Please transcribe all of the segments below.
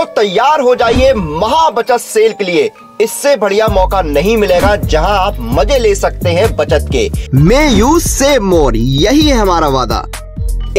तो तैयार हो जाइए महाबचत सेल के लिए इससे बढ़िया मौका नहीं मिलेगा जहां आप मजे ले सकते हैं बचत के मे यू से मोर यही है हमारा वादा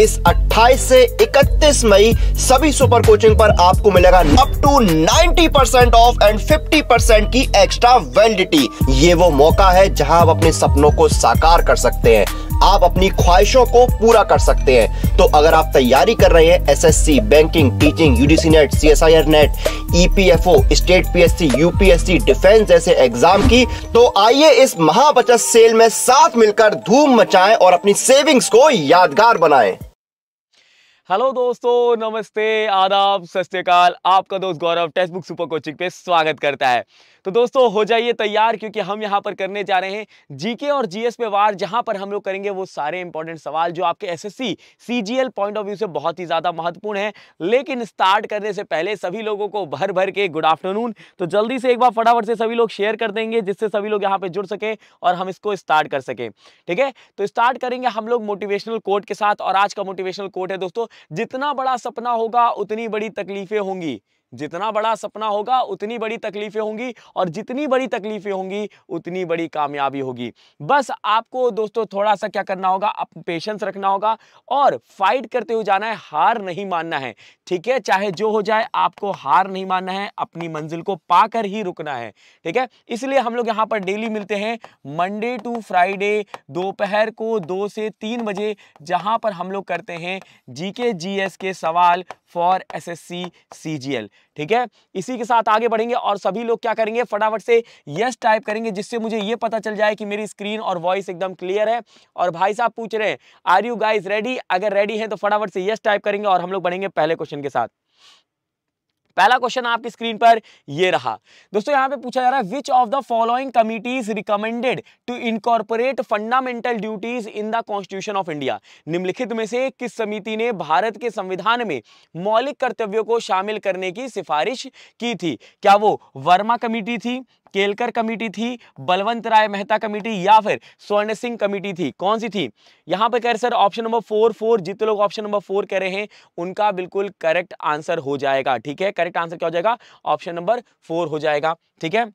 इस 28 से 31 मई सभी सुपर कोचिंग पर आपको मिलेगा up to 90 percent off and 50 percent की एक्स्ट्रा वैलिडिटी ये वो मौका है जहां आप अपने सपनों को साकार कर सकते हैं आप अपनी ख्वाहिशों को पूरा कर सकते हैं तो अगर आप तैयारी कर रहे हैं SSC, banking teaching UDC NET CSIR NET EPFO state PSC UPSC defence जैसे एग्जाम की तो आइए इस महाबचत सेल में साथ मिलकर धूम मचाएं और अपनी सेविंग्स को यादगार बनाएं हेलो दोस्तों नमस्ते आदाब सत आपका दोस्त Gaurav text book super coaching पे स्वागत करता है तो दोस्तों हो जाइए तैयार क्योंकि हम यहाँ पर करने जा रहे हैं जीके और जीएस पे वार जहाँ पर हम लोग करेंगे वो सारे इंपॉर्टेंट सवाल जो आपके SSC CGL point of view से बहुत ही ज़्यादा महत्वपूर्ण है लेकिन स्टार्ट करने से पहले सभी लोगों को भर भर के गुड आफ्टरनून तो जल्दी से एक बार फटाफट से सभी लोग शेयर कर देंगे जिससे सभी लोग यहाँ पे जुड़ सके और हम इसको स्टार्ट कर सके ठीक है तो स्टार्ट करेंगे हम लोग मोटिवेशनल कोर्ट के साथ और आज का मोटिवेशनल कोर्ट है दोस्तों जितना बड़ा सपना होगा उतनी बड़ी तकलीफें होंगी जितना बड़ा सपना होगा उतनी बड़ी तकलीफ़ें होंगी और जितनी बड़ी तकलीफ़ें होंगी उतनी बड़ी कामयाबी होगी बस आपको दोस्तों थोड़ा सा क्या करना होगा आप पेशेंस रखना होगा और फाइट करते हुए जाना है हार नहीं मानना है ठीक है चाहे जो हो जाए आपको हार नहीं मानना है अपनी मंजिल को पाकर ही रुकना है ठीक है इसलिए हम लोग यहाँ पर डेली मिलते हैं मंडे टू फ्राइडे दोपहर को दो से तीन बजे जहाँ पर हम लोग करते हैं जी के के सवाल फॉर एस जी एल ठीक है इसी के साथ आगे बढ़ेंगे और सभी लोग क्या करेंगे फटाफट से यस टाइप करेंगे जिससे मुझे ये पता चल जाए कि मेरी स्क्रीन और वॉइस एकदम क्लियर है और भाई साहब पूछ रहे हैं आर यू गाइज रेडी अगर रेडी है तो फटाफट से यस टाइप करेंगे और हम लोग बढ़ेंगे पहले क्वेश्चन के साथ पहला क्वेश्चन आपकी स्क्रीन पर ये रहा दोस्तों यहां पे पूछा जा रहा है which of the following committees recommended to incorporate fundamental duties in the constitution of India निम्नलिखित में से किस समिति ने भारत के संविधान में मौलिक कर्तव्यों को शामिल करने की सिफारिश की थी क्या वो वर्मा कमिटी थी केलकर कमेटी थी बलवंत राय मेहता कमेटी या फिर स्वर्ण सिंह कमेटी थी कौन सी थी यहां पर कह रहे sir option number four four जितने लोग ऑप्शन नंबर फोर कह रहे हैं उनका बिल्कुल करेक्ट आंसर हो जाएगा ठीक है करेक्ट आंसर क्या हो जाएगा ऑप्शन नंबर फोर हो जाएगा ठीक है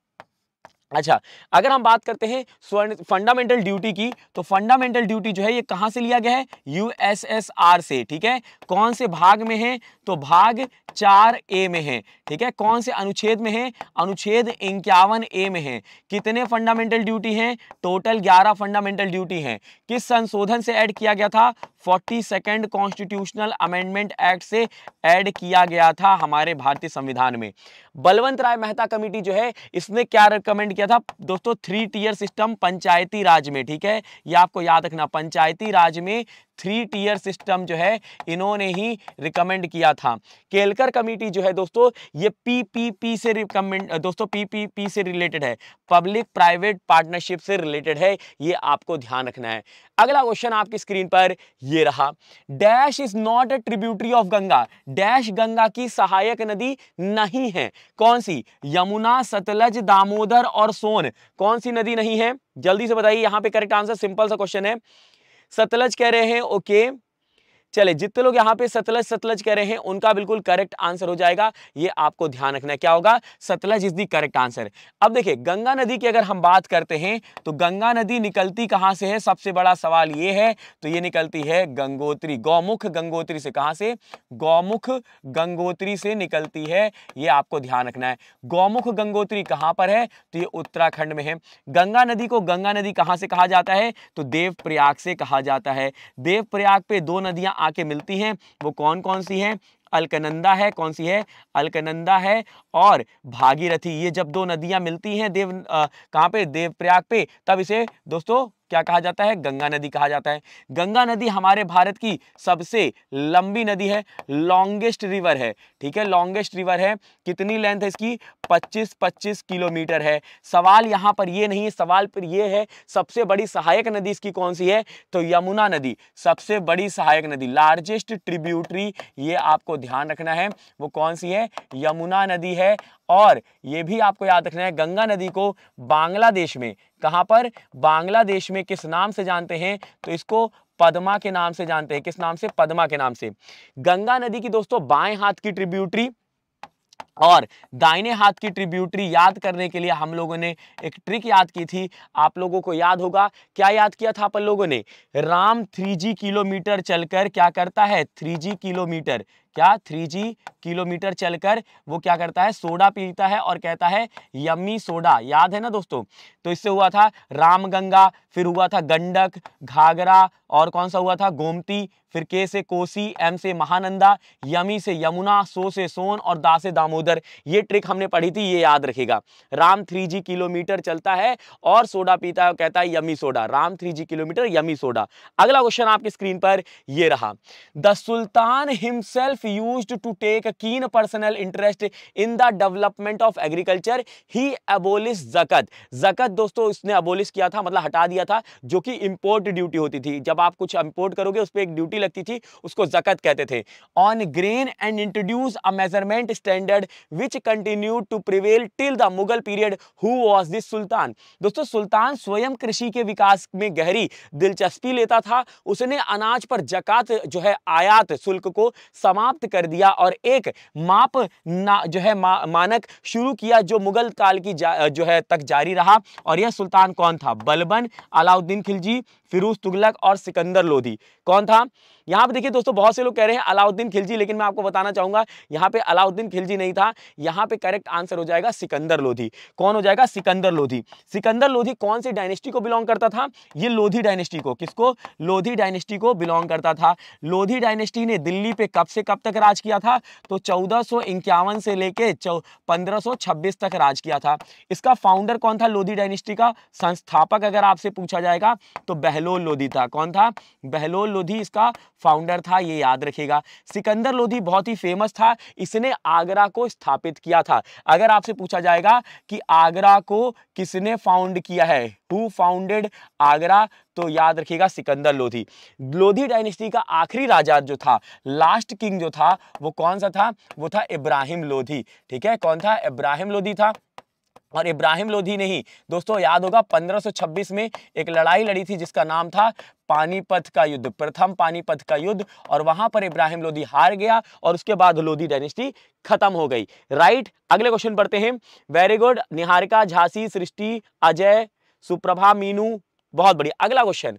अच्छा अगर हम बात करते हैं स्वर्ण फंडामेंटल ड्यूटी की तो फंडामेंटल ड्यूटी जो है ये कहां से लिया गया है यूएसएसआर से ठीक है कौन से भाग में है तो भाग चार ए में है ठीक है कौन से अनुच्छेद में है अनुच्छेद इक्यावन ए में है कितने फंडामेंटल ड्यूटी हैं टोटल ग्यारह फंडामेंटल ड्यूटी हैं किस संशोधन से ऐड किया गया था forty second constitutional amendment act से ऐड किया गया था हमारे भारतीय संविधान में बलवंत राय मेहता कमेटी जो है इसने क्या रिकमेंड किया था दोस्तों three tier system panchayati raj में ठीक है ये या आपको याद रखना पंचायती राज में थ्री टीयर सिस्टम जो है इन्होंने ही रिकमेंड किया था केलकर कमेटी जो है दोस्तों ये पीपीपी से रिकमेंड दोस्तों पीपीपी से रिलेटेड है पब्लिक प्राइवेट पार्टनरशिप से रिलेटेड है ये आपको ध्यान रखना है अगला क्वेश्चन आपकी स्क्रीन पर ये रहा dash is not a tributary of Ganga dash Ganga की सहायक नदी नहीं है कौन सी यमुना सतलज दामोदर और सोन कौन सी नदी नहीं है जल्दी से बताइए यहां पे करेक्ट आंसर सिंपल सा क्वेश्चन है सतलज कह रहे हैं ओके okay, चले जितने लोग यहां पे सतलज सतलज कह रहे हैं उनका बिल्कुल करेक्ट आंसर हो जाएगा ये आपको ध्यान रखना क्या होगा Sutlej is the correct answer अब देखिए गंगा नदी की अगर हम बात करते हैं तो गंगा नदी निकलती कहां से है सबसे बड़ा सवाल ये है तो ये निकलती है गंगोत्री गौमुख गंगोत्री से कहां से गौमुख गंगोत्री से निकलती है ये आपको ध्यान रखना है गौमुख गंगोत्री कहां पर है तो ये उत्तराखंड में है गंगा नदी को गंगा नदी कहां से कहा जाता है तो देवप्रयाग से कहा जाता है देवप्रयाग पे दो नदियां आके मिलती हैं वो कौन कौन सी हैं अलकनंदा है कौन सी है अलकनंदा है और भागीरथी ये जब दो नदियां मिलती हैं देव कहाँ पे देवप्रयाग पे तब इसे दोस्तों क्या कहा जाता है गंगा नदी कहा जाता है गंगा नदी हमारे भारत की सबसे लंबी नदी है लॉन्गेस्ट रिवर है ठीक है लॉन्गेस्ट रिवर है कितनी लेंथ है इसकी 25-25 किलोमीटर है सवाल यहाँ पर ये नहीं है सवाल पर ये है सबसे बड़ी सहायक नदी इसकी कौन सी है तो यमुना नदी सबसे बड़ी सहायक नदी लार्जेस्ट ट्रिब्यूटरी ये आपको ध्यान रखना है वो कौन सी है यमुना नदी है और ये भी आपको याद रखना है गंगा नदी को बांग्लादेश में कहाँ पर बांग्लादेश में किस नाम से जानते हैं तो इसको पद्मा के नाम से जानते हैं किस नाम से पद्मा के नाम से गंगा नदी की दोस्तों बाएं हाथ की ट्रिब्यूटरी और दाहिने हाथ की ट्रिब्यूटरी याद करने के लिए हम लोगों ने एक ट्रिक याद की थी आप लोगों को याद होगा क्या याद किया था अपन लोगों ने राम थ्री किलोमीटर चलकर क्या करता है थ्री किलोमीटर क्या थ्री जी किलोमीटर चलकर वो क्या करता है सोडा पीता है और कहता है यम्मी सोडा याद है ना दोस्तों तो इससे हुआ था रामगंगा फिर हुआ था गंडक घाघरा और कौन सा हुआ था गोमती फिर के से कोसी एम से महानंदा यमी से यमुना सो से सोन और दा से दामोदर उधर ये ट्रिक हमने पढ़ी थी ये याद रखेगा राम थ्री जी किलोमीटर चलता है और सोडा पीता है कहता है yummy soda Ram three G kilometre yummy soda अगला क्वेश्चन आपकी स्क्रीन पर ये रहा the sultan himself use to take keen personal interest in the development of agriculture he abolish zakat zakat दोस्तों इसने अबोलिस किया था मतलब हटा दिया था जो कि इंपोर्ट ड्यूटी होती थी जब आप कुछ इंपोर्ट करोगे उस पर एक ड्यूटी लगती थी उसको जकत कहते थे on grain and introduce a measurement standard which continue to prevail till the Mughal period who was this sultan दोस्तों सुल्तान स्वयं कृषि के विकास में गहरी दिलचस्पी लेता था उसने अनाज पर जकात जो है आयात शुल्क को समाप्त कर दिया और एक माप ना जो है मा, मानक शुरू किया जो मुगल काल की जा, जो है तक जारी रहा और यह सुल्तान कौन था बलबन अलाउद्दीन खिलजी फिरोज तुगलक और सिकंदर लोधी कौन था यहाँ पे देखिए दोस्तों बहुत से लोग कह रहे हैं अलाउद्दीन खिलजी लेकिन मैं आपको बताना चाहूंगा यहाँ पे अलाउद्दीन खिलजी नहीं था यहाँ पे करेक्ट आंसर हो जाएगा सिकंदर लोधी कौन हो जाएगा सिकंदर लोधी सिकंदर लोधी कौन सी डायनेस्टी को बिलोंग करता था ये लोधी डायनेस्टी को किसको लोधी डायनेस्टी को बिलोंग करता था लोधी डायनेस्टी ने दिल्ली पे कब से कब तक राज किया था तो चौदह से लेके पंद्रह तक राज किया था इसका फाउंडर कौन था लोधी डायनेस्टी का संस्थापक अगर आपसे पूछा जाएगा तो बहलोल लोधी था कौन था बहलोल लोधी इसका फाउंडर था ये याद रखिएगा सिकंदर लोधी बहुत ही फेमस था इसने आगरा को स्थापित किया था अगर आपसे पूछा जाएगा कि आगरा को किसने फाउंड किया है हु फाउंडेड आगरा तो याद रखिएगा सिकंदर लोधी लोधी डायनेस्टी का आखिरी राजा जो था लास्ट किंग जो था वो कौन सा था वो था इब्राहिम लोधी ठीक है कौन था इब्राहिम लोधी था और इब्राहिम लोधी नहीं दोस्तों याद होगा 1526 में एक लड़ाई लड़ी थी जिसका नाम था पानीपत का युद्ध प्रथम पानीपत का युद्ध और वहां पर इब्राहिम लोधी हार गया और उसके बाद लोधी डायनेस्टी खत्म हो गई राइट अगले क्वेश्चन पढ़ते हैं वेरी गुड निहारिका झांसी सृष्टि अजय सुप्रभा मीनू बहुत बढ़िया अगला question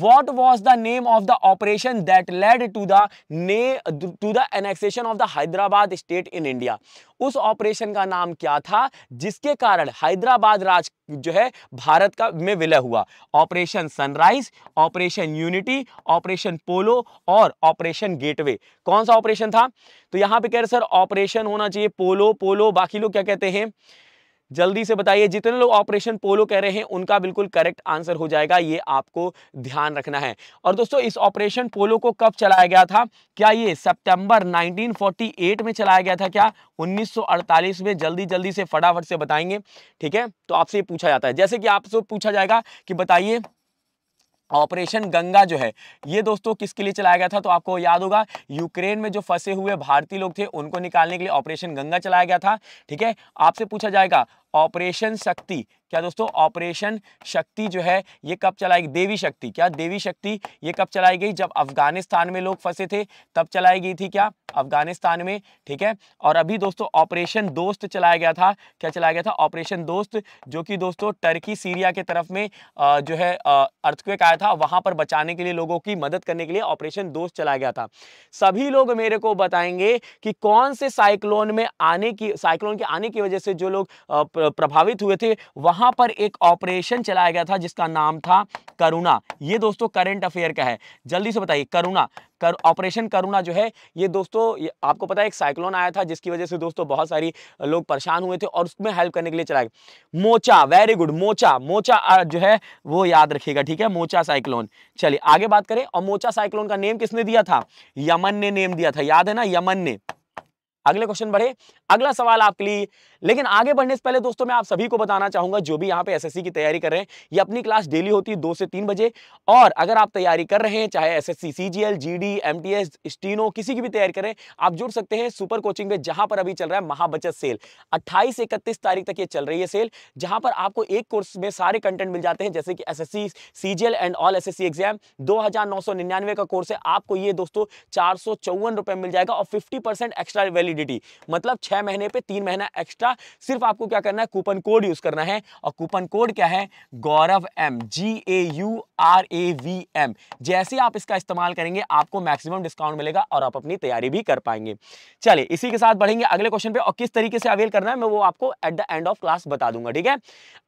what was the name of the operation that led to the ने to the annexation of the Hyderabad state in India उस ऑपरेशन का नाम क्या था जिसके कारण हैदराबाद राज जो है भारत का में विलय हुआ Operation Sunrise Operation Unity Operation Polo और ऑपरेशन गेटवे कौन सा ऑपरेशन था तो यहां पे कह रहे सर ऑपरेशन होना चाहिए पोलो पोलो बाकी लोग क्या कहते हैं जल्दी से बताइए जितने लोग ऑपरेशन पोलो कह रहे हैं उनका बिल्कुल करेक्ट आंसर हो जाएगा ये आपको ध्यान रखना है और दोस्तों इस ऑपरेशन पोलो को कब चलाया गया था क्या ये सितंबर 1948 में चलाया गया था क्या 1948 में जल्दी जल्दी से फटाफट से बताएंगे ठीक है तो आपसे ये पूछा जाता है जैसे कि आपसे पूछा जाएगा कि बताइए ऑपरेशन गंगा जो है ये दोस्तों किसके लिए चलाया गया था तो आपको याद होगा यूक्रेन में जो फंसे हुए भारतीय लोग थे उनको निकालने के लिए ऑपरेशन गंगा चलाया गया था ठीक है आपसे पूछा जाएगा ऑपरेशन शक्ति क्या दोस्तों ऑपरेशन शक्ति जो है ये कब चलाई गई देवी शक्ति क्या देवी शक्ति ये कब चलाई गई जब अफगानिस्तान में लोग फंसे थे तब चलाई गई थी क्या अफगानिस्तान में ठीक है और अभी दोस्तों ऑपरेशन दोस्त चलाया गया था क्या चलाया गया था ऑपरेशन दोस्त जो कि दोस्तों टर्की सीरिया के तरफ में जो है अर्थक्वेक आया था वहां पर बचाने के लिए लोगों की मदद करने के लिए ऑपरेशन दोस्त चलाया गया था सभी लोग मेरे को बताएंगे कि कौन से साइक्लोन में आने की साइक्लोन के आने की वजह से जो लोग प्रभावित हुए थे वहां पर एक ऑपरेशन चलाया गया था जिसका नाम था करुणा ये दोस्तों करंट अफेयर का है जल्दी से बताइए करुणा कर ऑपरेशन करुणा जो है ये दोस्तों ये, आपको पता है एक साइक्लोन आया था जिसकी वजह से दोस्तों बहुत सारी लोग परेशान हुए थे और उसमें हेल्प करने के लिए चलाया गया मोचा वेरी गुड मोचा मोचा जो है वो याद रखिएगा ठीक है मोचा साइक्लोन चलिए आगे बात करें और मोचा साइक्लोन का नेम किसने दिया था यमन ने नेम दिया था याद है ना यमन ने अगले क्वेश्चन बढ़े अगला सवाल आपके लिए लेकिन आगे बढ़ने से पहले दोस्तों मैं आप सभी को बताना चाहूंगा जो भी यहाँ पे एसएससी की तैयारी कर रहे हैं ये अपनी क्लास डेली होती है दो से तीन बजे और अगर आप तैयारी कर रहे हैं चाहे S S C C G L G D M T S steno किसी की भी तैयारी करें आप जुड़ सकते हैं सुपर कोचिंग में जहां पर अभी चल रहा है महाबचत सेल अट्ठाईस से इकतीस तारीख तक ये चल रही है सेल जहां पर आपको एक कोर्स में सारे कंटेंट मिल जाते हैं जैसे कि S S C C G L and all S S C exam दो हजार नौ सौ निन्यानवे का कोर्स है आपको ये दोस्तों चार सौ चौवन रुपए मिल जाएगा और फिफ्टी परसेंट एक्स्ट्रा वैलिडिटी मतलब छह महीने पे तीन महीना एक्स्ट्रा सिर्फ आपको क्या करना है कूपन कोड यूज करना है और कूपन कोड क्या है Gaurav M G A U R A V M जैसे आप इसका इस्तेमाल करेंगे आपको मैक्सिमम डिस्काउंट मिलेगा और आप अपनी तैयारी भी कर पाएंगे चलिए इसी के साथ बढ़ेंगे अगले क्वेश्चन पे और किस तरीके से अवेल करना है मैं वो आपको at the end of class बता दूंगा ठीक है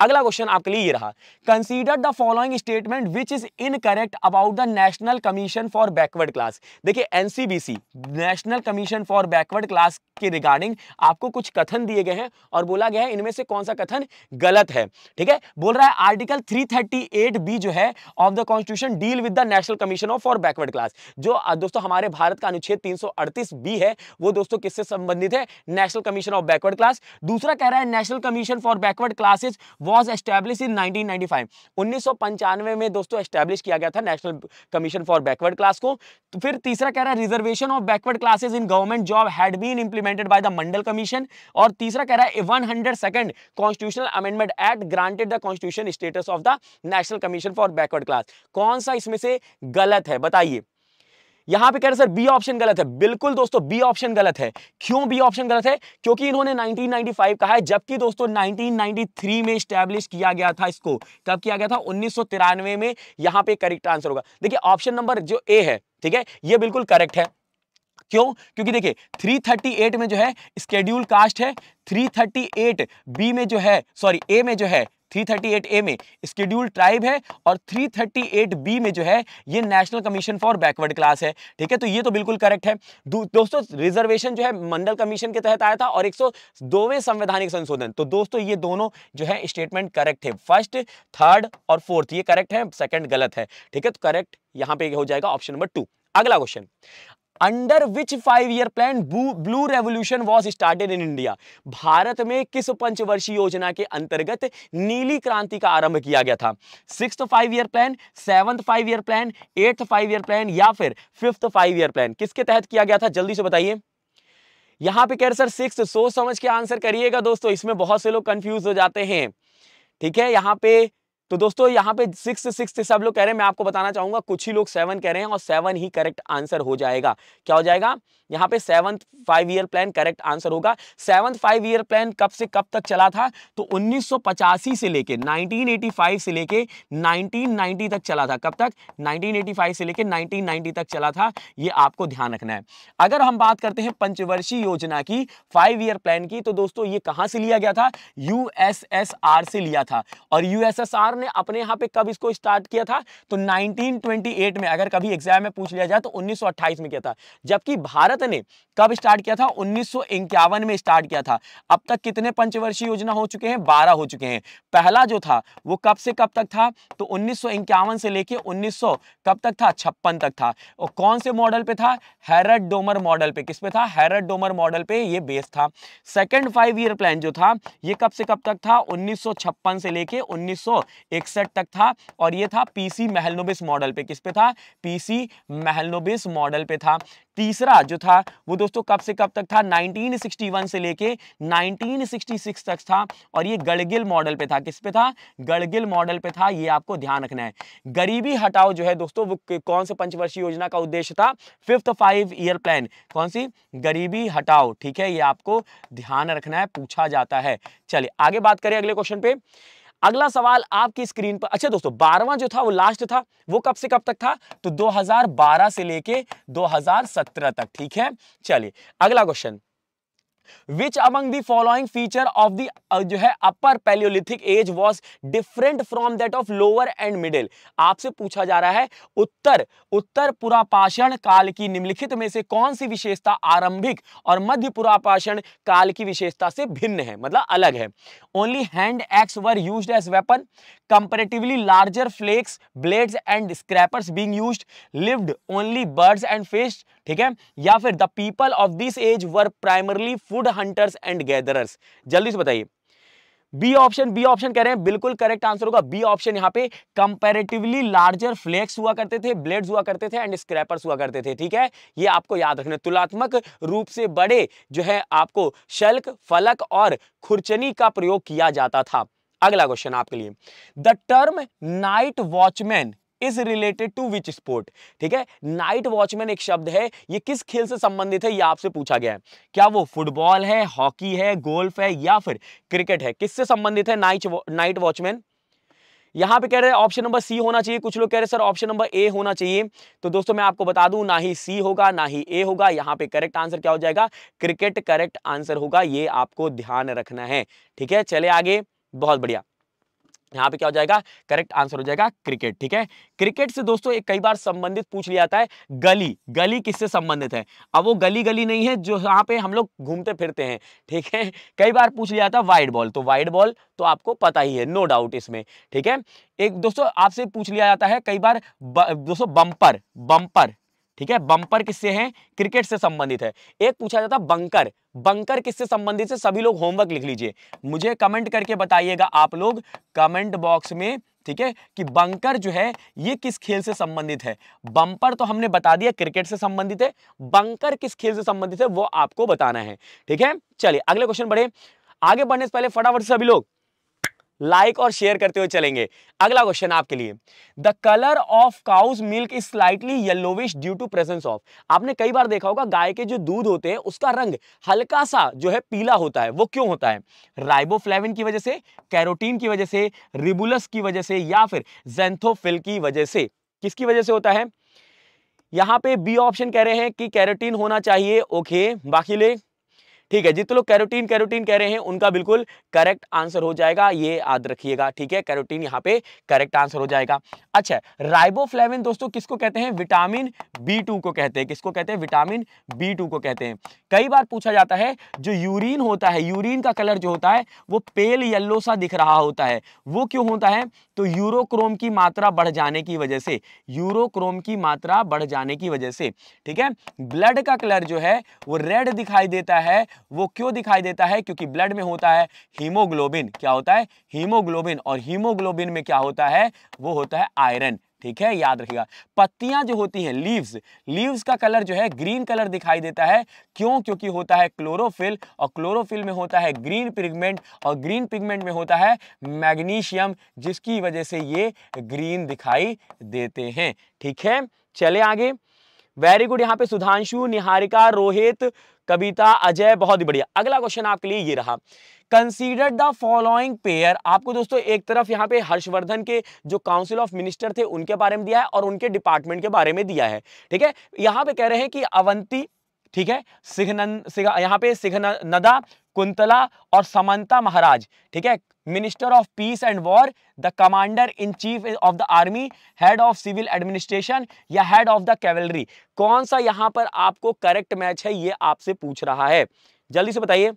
अगला क्वेश्चन आपके लिए ये रहा consider the following statement which is incorrect about the national commission for backward class देखिए NCBC national commission for backward class के रिगार्डिंग आपको कुछ कथन दिए गए हैं और बोला गया है इनमें से कौन सा कथन गलत है ठीक है बोल रहा है आर्टिकल 338 बी जो है of the constitution deal with the national commission of for backward class जो दोस्तों हमारे भारत का अनुच्छेद 338 बी है वो दोस्तों किससे संबंधित है national commission of backward class दूसरा कह रहा है national commission for backward classes was establish in nineteen ninety में दोस्तों एस्टैब्लिश किया गया था national commission for backward class को तो फिर तीसरा कह रहा है reservation of backward classes in government job had been implemented by the Mandal commission और तीसरा कह रहा है one hundred second constitutional amendment act granted the constitution status of the national commission for backward class कौन सा इसमें से गलत है बताइए यहां पे कह रहे सर बी ऑप्शन गलत है बिल्कुल दोस्तों बी ऑप्शन गलत है क्यों बी ऑप्शन गलत है क्योंकि इन्होंने 1995 कहा है जबकि दोस्तों 1993 में स्टैब्लिश किया गया था इसको कब किया गया था उन्नीस में यहां पे करेक्ट आंसर होगा देखिए ऑप्शन नंबर जो ए है ठीक है ये बिल्कुल करेक्ट है क्यों क्योंकि देखिए 338 में जो है स्केड्यूल कास्ट है 338 बी में जो है सॉरी ए में जो है 338 ए में स्केड्यूल ट्राइब है और 338 बी में जो है ये national commission for backward class है ठीक है तो ये तो बिल्कुल करेक्ट है दो, दोस्तों रिजर्वेशन जो है मंडल कमीशन के तहत आया था और 102वें संवैधानिक संशोधन तो दोस्तों ये दोनों जो है स्टेटमेंट करेक्ट है फर्स्ट थर्ड और फोर्थ ये करेक्ट है सेकेंड गलत है ठीक है तो करेक्ट यहां पर हो जाएगा ऑप्शन नंबर टू अगला question under which five year plan blue revolution was started in India Bharat में किस पंचवर्षीय योजना के अंतर्गत नीली क्रांति का आरंभ किया गया था six five year plan seventh five year plan eighth five year plan या फिर फिफ्थ फाइव ईयर प्लान किसके तहत किया गया था जल्दी से बताइए यहां पे कह रहे सर सिक्स सोच समझ के आंसर करिएगा दोस्तों इसमें बहुत से लोग कंफ्यूज हो जाते हैं ठीक है यहां पे तो दोस्तों यहाँ पे सिक्स सिक्स सब लोग कह रहे हैं मैं आपको बताना चाहूंगा कुछ ही लोग सेवन कह रहे हैं और सेवन ही करेक्ट आंसर हो जाएगा क्या हो जाएगा यहाँ पे seven five year plan correct answer होगा सेवन फाइव ईयर प्लान कब से कब तक चला था तो 1985 से लेके 1985 से लेके 1990 तक चला था कब तक 1985 से लेके 1990 तक चला था ये आपको ध्यान रखना है अगर हम बात करते हैं पंचवर्षीय योजना की फाइव ईयर प्लान की तो दोस्तों ये कहां से लिया गया था यूएसएसआर से लिया था और यूएसएसआर सरकार ने अपने यहाँ पे कब इसको स्टार्ट किया था तो 1928 में अगर कभी एग्जाम में पूछ लिया जाए तो 1928 में किया था जबकि भारत ने कब स्टार्ट किया था उन्नीस में स्टार्ट किया था अब तक कितने पंचवर्षीय योजना हो चुके हैं बारह हो चुके हैं पहला जो था वो कब से कब तक था तो उन्नीस से लेके उन्नीस कब तक था छप्पन तक था और कौन से मॉडल पे था हैरड डोमर मॉडल पे किस पे था हैरड डोमर मॉडल पे ये बेस था सेकंड फाइव ईयर प्लान जो था ये कब से कब तक था 1956 से लेके इकसठ तक था और ये था पीसी महलनोबिस मॉडल पे किस पे था पीसी महलनोबिस मॉडल पे था तीसरा जो था वो दोस्तों कब से कब तक था 1961 से लेके 1966 तक था और ये गड़गिल मॉडल पे था किस पे था गड़गिल मॉडल पे था ये आपको ध्यान रखना है गरीबी हटाओ जो है दोस्तों वो कौन से पंचवर्षीय योजना का उद्देश्य था फिफ्थ फाइव ईयर प्लान कौन सी गरीबी हटाओ ठीक है ये आपको ध्यान रखना है पूछा जाता है चलिए आगे बात करें अगले क्वेश्चन पे अगला सवाल आपकी स्क्रीन पर अच्छा दोस्तों बारहवां जो था वो लास्ट था वो कब से कब तक था तो 2012 से लेके 2017 तक ठीक है चलिए अगला question which among the following feature of the जो है upper palaeolithic age was different from that of lower and middle आपसे पूछा जा रहा है उत्तर उत्तर पुरापाषण काल की निम्नलिखित में से कौन सी विशेषता आरंभिक और मध्य पुरापाषण काल की विशेषता से भिन्न है मतलब अलग है only hand axe were use as weapon comparatively larger flakes blades and scrapers being use lived only birds and fish ठीक है या फिर the people of this age were primarily food hunters and gatherers जल्दी से बताइए B option B option कह रहे हैं बिल्कुल करेक्ट आंसर होगा बी ऑप्शन यहाँ पे कंपेरेटिवली लार्जर फ्लेक्स हुआ करते थे ब्लेड्स हुआ करते थे एंड स्क्रैपर्स हुआ करते थे ठीक है ये आपको याद रखना तुलनात्मक रूप से बड़े जो है आपको शल्क फलक और खुरचनी का प्रयोग किया जाता था अगला क्वेश्चन आपके लिए the term night watchman is related to which sport ठीक है नाइट वॉचमैन एक शब्द है ये किस खेल से संबंधित है ये आपसे पूछा गया है क्या वो फुटबॉल है हॉकी है गोल्फ है या फिर क्रिकेट है किससे संबंधित है नाइट नाइट वॉचमैन यहां पे कह रहे हैं ऑप्शन नंबर सी होना चाहिए कुछ लोग कह रहे हैं सर ऑप्शन नंबर ए होना चाहिए तो दोस्तों मैं आपको बता दूं ना ही सी होगा ना ही ए होगा यहां पे करेक्ट आंसर क्या हो जाएगा क्रिकेट करेक्ट आंसर होगा ये आपको ध्यान रखना है ठीक है चले आगे बहुत बढ़िया यहाँ पे क्या हो जाएगा करेक्ट आंसर हो जाएगा क्रिकेट ठीक है क्रिकेट से दोस्तों एक कई बार संबंधित पूछ लिया जाता है गली गली किससे संबंधित है अब वो गली गली नहीं है जो यहाँ पे हम लोग घूमते फिरते हैं ठीक है कई बार पूछ लिया जाता है वाइड बॉल तो वाइड बॉल तो आपको पता ही है नो डाउट इसमें ठीक है एक दोस्तों आपसे पूछ लिया जाता है कई बार दोस्तों बंपर बंपर ठीक है बंपर किससे हैं क्रिकेट से संबंधित है एक पूछा जाता बंकर बंकर किससे संबंधित है सभी लोग होमवर्क लिख लीजिए मुझे कमेंट करके बताइएगा आप लोग कमेंट बॉक्स में ठीक है कि बंकर जो है ये किस खेल से संबंधित है बंपर तो हमने बता दिया क्रिकेट से संबंधित है बंकर किस खेल से संबंधित है वो आपको बताना है ठीक है चलिए अगले क्वेश्चन बढ़े आगे बढ़ने से पहले फटाफट सभी लोग लाइक और शेयर करते हुए चलेंगे अगला क्वेश्चन आपके लिए the colour of cow's milk is slightly yellowish due to presence of आपने कई बार देखा होगा गाय के जो दूध होते हैं उसका रंग हल्का सा जो है पीला होता है वो क्यों होता है राइबोफ्लेविन की वजह से कैरोटीन की वजह से रिबुलस की वजह से या फिर जेंथोफिल की वजह से किसकी वजह से होता है यहां पे बी ऑप्शन कह रहे हैं कि कैरोटीन होना चाहिए ओके बाकी ले ठीक है जितने लोग कैरोटीन कैरोटीन कह रहे हैं उनका बिल्कुल करेक्ट आंसर हो जाएगा ये याद रखिएगा ठीक है कैरोटीन यहाँ पे करेक्ट आंसर हो जाएगा अच्छा राइबोफ्लेविन दोस्तों किसको कहते हैं विटामिन बी टू को कहते हैं किसको कहते हैं विटामिन बी टू को कहते हैं कई बार पूछा जाता है जो यूरिन होता है यूरिन का कलर जो होता है वो पेल येल्लो सा दिख रहा होता है वो क्यों होता है तो यूरोक्रोम की मात्रा बढ़ जाने की वजह से यूरोक्रोम की मात्रा बढ़ जाने की वजह से ठीक है ब्लड का कलर जो है वो रेड दिखाई देता है वो क्यों दिखाई देता है क्योंकि ब्लड में होता है हीमोग्लोबिन क्या होता है हीमोग्लोबिन और हीमोग्लोबिन में क्या होता है वो होता है आयरन ठीक है याद रखिएगा पत्तियां जो होती हैं लीव्स लीव्स का कलर जो है ग्रीन कलर दिखाई देता है क्यों क्योंकि होता है क्लोरोफिल और क्लोरोफिल में होता है ग्रीन पिगमेंट और ग्रीन पिगमेंट में होता है मैग्नीशियम जिसकी वजह से ये ग्रीन दिखाई देते हैं ठीक है चले आगे वेरी गुड यहाँ पे सुधांशु निहारिका रोहित कविता अजय बहुत ही बढ़िया अगला क्वेश्चन आपके लिए ये रहा कंसीडर द फॉलोइंग पेयर आपको दोस्तों एक तरफ यहाँ पे हर्षवर्धन के जो काउंसिल ऑफ मिनिस्टर थे उनके बारे में दिया है और उनके डिपार्टमेंट के बारे में दिया है ठीक है यहाँ पे कह रहे हैं कि अवंती ठीक है यहाँ पे सिघनदा कुंतला और समंता महाराज ठीक है minister of peace and war the commander in chief of the army head of civil administration या हेड ऑफ द कैवलरी कौन सा यहां पर आपको करेक्ट मैच है ये आपसे पूछ रहा है जल्दी से बताइए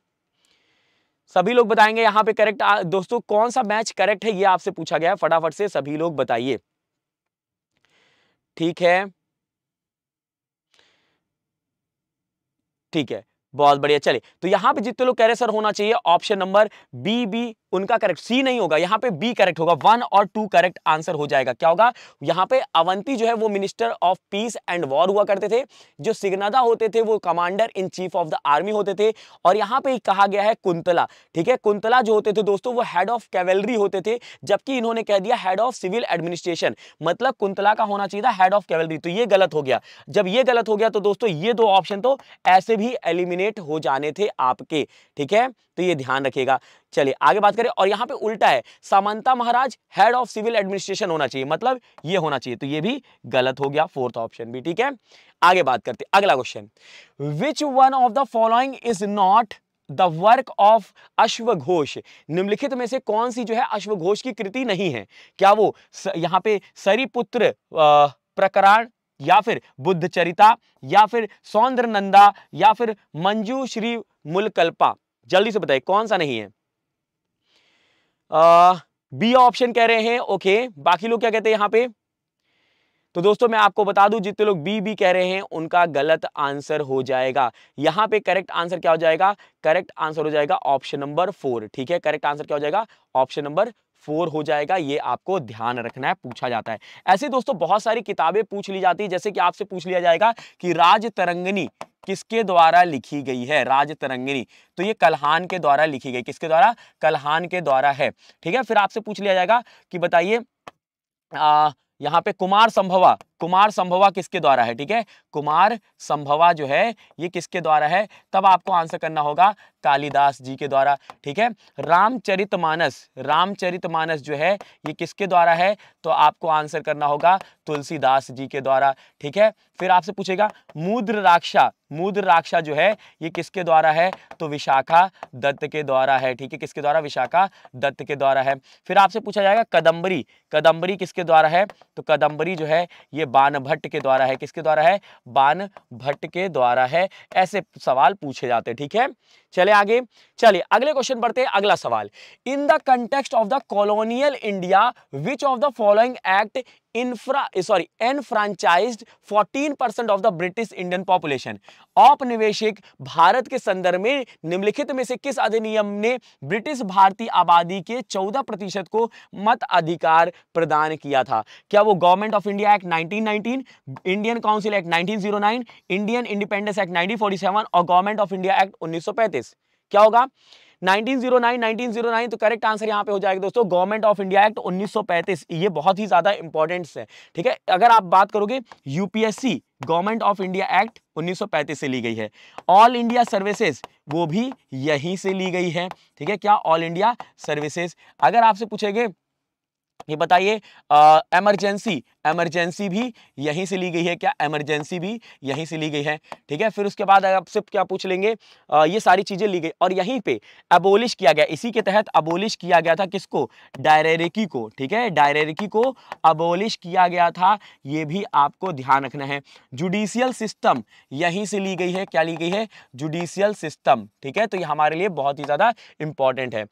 सभी लोग बताएंगे यहाँ पे करेक्ट दोस्तों कौन सा मैच करेक्ट है ये आपसे पूछा गया है फटाफट से सभी लोग बताइए ठीक है ठीक है बहुत बढ़िया चले तो यहां पे जितने लोग कह रहे सर होना चाहिए ऑप्शन नंबर बी बी उनका करेक्ट सी नहीं होगा यहां पे बी करेक्ट होगा वन और टू करेक्ट आंसर हो जाएगा क्या होगा यहां पे अवंती जो है वो minister of peace and war हुआ करते थे जो सिग्नदा होते थे वो commander in chief of the army होते थे और यहां पे कहा गया है कुंतला ठीक है कुंतला जो होते थे दोस्तों वो हेड ऑफ कैवेलरी होते थे जबकि इन्होंने कह दिया हेड ऑफ सिविल एडमिनिस्ट्रेशन मतलब कुंतला का होना चाहिए था हेड ऑफ कैवेलरी तो ये गलत हो गया जब ये गलत हो गया तो दोस्तों ये दो ऑप्शन तो ऐसे भी एलिमिनेट कंप्लीट हो जाने थे आपके ठीक है तो ये ध्यान रखिएगा चलिए आगे बात करें और यहाँ पे उल्टा है Samanta Maharaj head of civil administration होना चाहिए मतलब ये होना चाहिए तो ये भी गलत हो गया फोर्थ ऑप्शन भी ठीक है आगे बात करते अगला question which one of the following is not the work of अश्वघोष निम्नलिखित में से कौन सी जो है अश्वघोष की कृति नहीं है क्या वो स, यहाँ पे सरिपुत्र प्रकरण या फिर बुद्ध चरिता या फिर सौंदर नंदा या फिर मंजू श्री मुलकल्पा जल्दी से बताइए कौन सा नहीं है बी ऑप्शन कह रहे हैं ओके बाकी लोग क्या कहते हैं यहां पे तो दोस्तों मैं आपको बता दूं जितने लोग बी बी कह रहे हैं उनका गलत आंसर हो जाएगा यहां पे करेक्ट आंसर क्या हो जाएगा करेक्ट आंसर हो जाएगा ऑप्शन नंबर फोर ठीक है करेक्ट आंसर क्या हो जाएगा ऑप्शन नंबर फोर हो जाएगा ये आपको ध्यान रखना है पूछा जाता है ऐसे दोस्तों बहुत सारी किताबें पूछ ली जाती है जैसे कि आपसे पूछ लिया जाएगा कि राज तरंगनी किसके द्वारा लिखी गई है राज तरंगिनी तो ये कलहान के द्वारा लिखी गई किसके द्वारा कलहान के द्वारा है ठीक है फिर आपसे पूछ लिया जाएगा कि बताइए यहाँ पे कुमार संभवा कुमार संभवा किसके द्वारा है ठीक है कुमार संभवा जो है ये किसके द्वारा है तब आपको आंसर करना होगा कालिदास जी के द्वारा ठीक है रामचरितमानस रामचरितमानस जो है ये किसके द्वारा है तो आपको आंसर करना होगा तुलसीदास जी के द्वारा ठीक है फिर आपसे पूछेगा मूद्र राक्षा राक्षा जो है ये किसके द्वारा है तो विशाखा दत्त के द्वारा है ठीक है किसके द्वारा विशाखा दत्त के द्वारा है फिर आपसे पूछा जाएगा कदम्बरी कदम्बरी किसके द्वारा है तो कदम्बरी जो है ये बान भट्ट के द्वारा है किसके द्वारा है बान भट्ट के द्वारा है ऐसे सवाल पूछे जाते हैं ठीक है चले आगे चलिए अगले क्वेश्चन पढ़ते हैं अगला सवाल in the context of the colonial India which of the following act infra eh, sorry enfranchised 14% of the British Indian population औपनिवेशिक भारत के संदर्भ में निम्नलिखित में से किस अधिनियम ने ब्रिटिश भारतीय आबादी के 14 प्रतिशत को मत अधिकार प्रदान किया था क्या वो government of India act 1919 Indian council act 1909 Indian independence act 1947 और गवर्नमेंट ऑफ इंडिया एक्ट 1935 क्या होगा 1909 1909 तो करेक्ट आंसर यहाँ पे हो जाएगा दोस्तों गवर्नमेंट ऑफ इंडिया एक्ट 1935 ये बहुत ही ज्यादा इंपॉर्टेंट है ठीक है अगर आप बात करोगे UPSC government of India act 1935 से ली गई है ऑल इंडिया सर्विसेज वो भी यहीं से ली गई है ठीक है क्या ऑल इंडिया सर्विसेज अगर आपसे पूछेंगे ये बताइए इमरजेंसी एमरजेंसी भी यहीं से ली गई है क्या एमरजेंसी भी यहीं से ली गई है ठीक है फिर उसके बाद आपसे क्या पूछ लेंगे आ, ये सारी चीज़ें ली गई और यहीं पे अबोलिश किया गया इसी के तहत अबोलिश किया गया था किसको डायरेरिकी को ठीक है डायरेरिकी को अबोलिश किया गया था ये भी आपको ध्यान रखना है जुडिशियल सिस्टम यहीं से ली गई है क्या ली गई है जुडिशियल सिस्टम ठीक है तो ये हमारे लिए बहुत ही ज़्यादा इंपॉर्टेंट है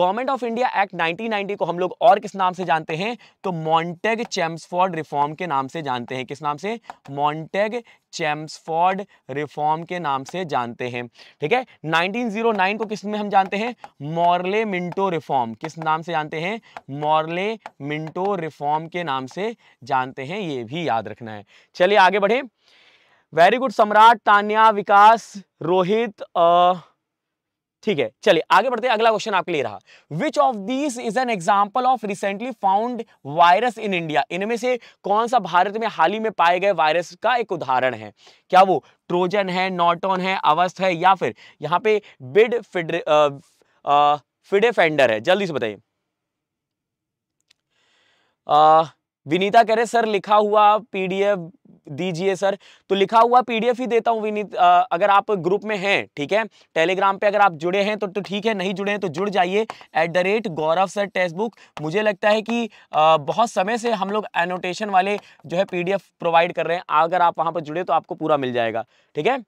government of India act nineteen को हम लोग और किस नाम से जानते हैं तो मॉन्टेग चैम्सफोर्ड रिफॉर्म के नाम से जानते हैं किस नाम से मॉन्टेग चैम्सफोर्ड रिफॉर्म के नाम से जानते हैं ठीक है 1909 को किस में हम जानते हैं मॉर्ले मिंटो रिफॉर्म किस नाम से जानते हैं मॉर्ले मिंटो रिफॉर्म के नाम से जानते हैं ये भी याद रखना है चलिए आगे बढ़े वेरी गुड सम्राट तान्या विकास रोहित आ, ठीक है चलिए आगे बढ़ते हैं अगला क्वेश्चन आपके लिए रहा which of this is an example of recently found virus in India इनमें से कौन सा भारत में हाल ही में पाए गए वायरस का एक उदाहरण है क्या वो ट्रोजन है नॉटॉन है अवस्थ है या फिर यहाँ पे बिड फिडे फिडेफेंडर है जल्दी से बताइए विनीता कह रहे सर लिखा हुआ पीडीएफ दीजिए सर तो लिखा हुआ पीडीएफ ही देता हूं विनीत अगर आप ग्रुप में हैं ठीक है टेलीग्राम पे अगर आप जुड़े हैं तो तो ठीक है नहीं जुड़े हैं तो जुड़ जाइए at the rate Gaurav sir text book मुझे लगता है कि आ, बहुत समय से हम लोग एनोटेशन वाले जो है पीडीएफ प्रोवाइड कर रहे हैं अगर आप वहां पर जुड़े तो आपको पूरा मिल जाएगा ठीक है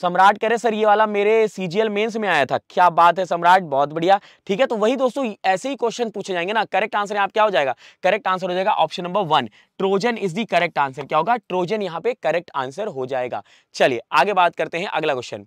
सम्राट कह रहे सर ये वाला मेरे सीजीएल मेंस में आया था क्या बात है सम्राट बहुत बढ़िया ठीक है तो वही दोस्तों ऐसे ही क्वेश्चन पूछे जाएंगे ना करेक्ट आंसर यहाँ क्या हो जाएगा करेक्ट आंसर हो जाएगा option number one Trojan is the correct answer क्या होगा ट्रोजन यहाँ पे करेक्ट आंसर हो जाएगा चलिए आगे बात करते हैं अगला question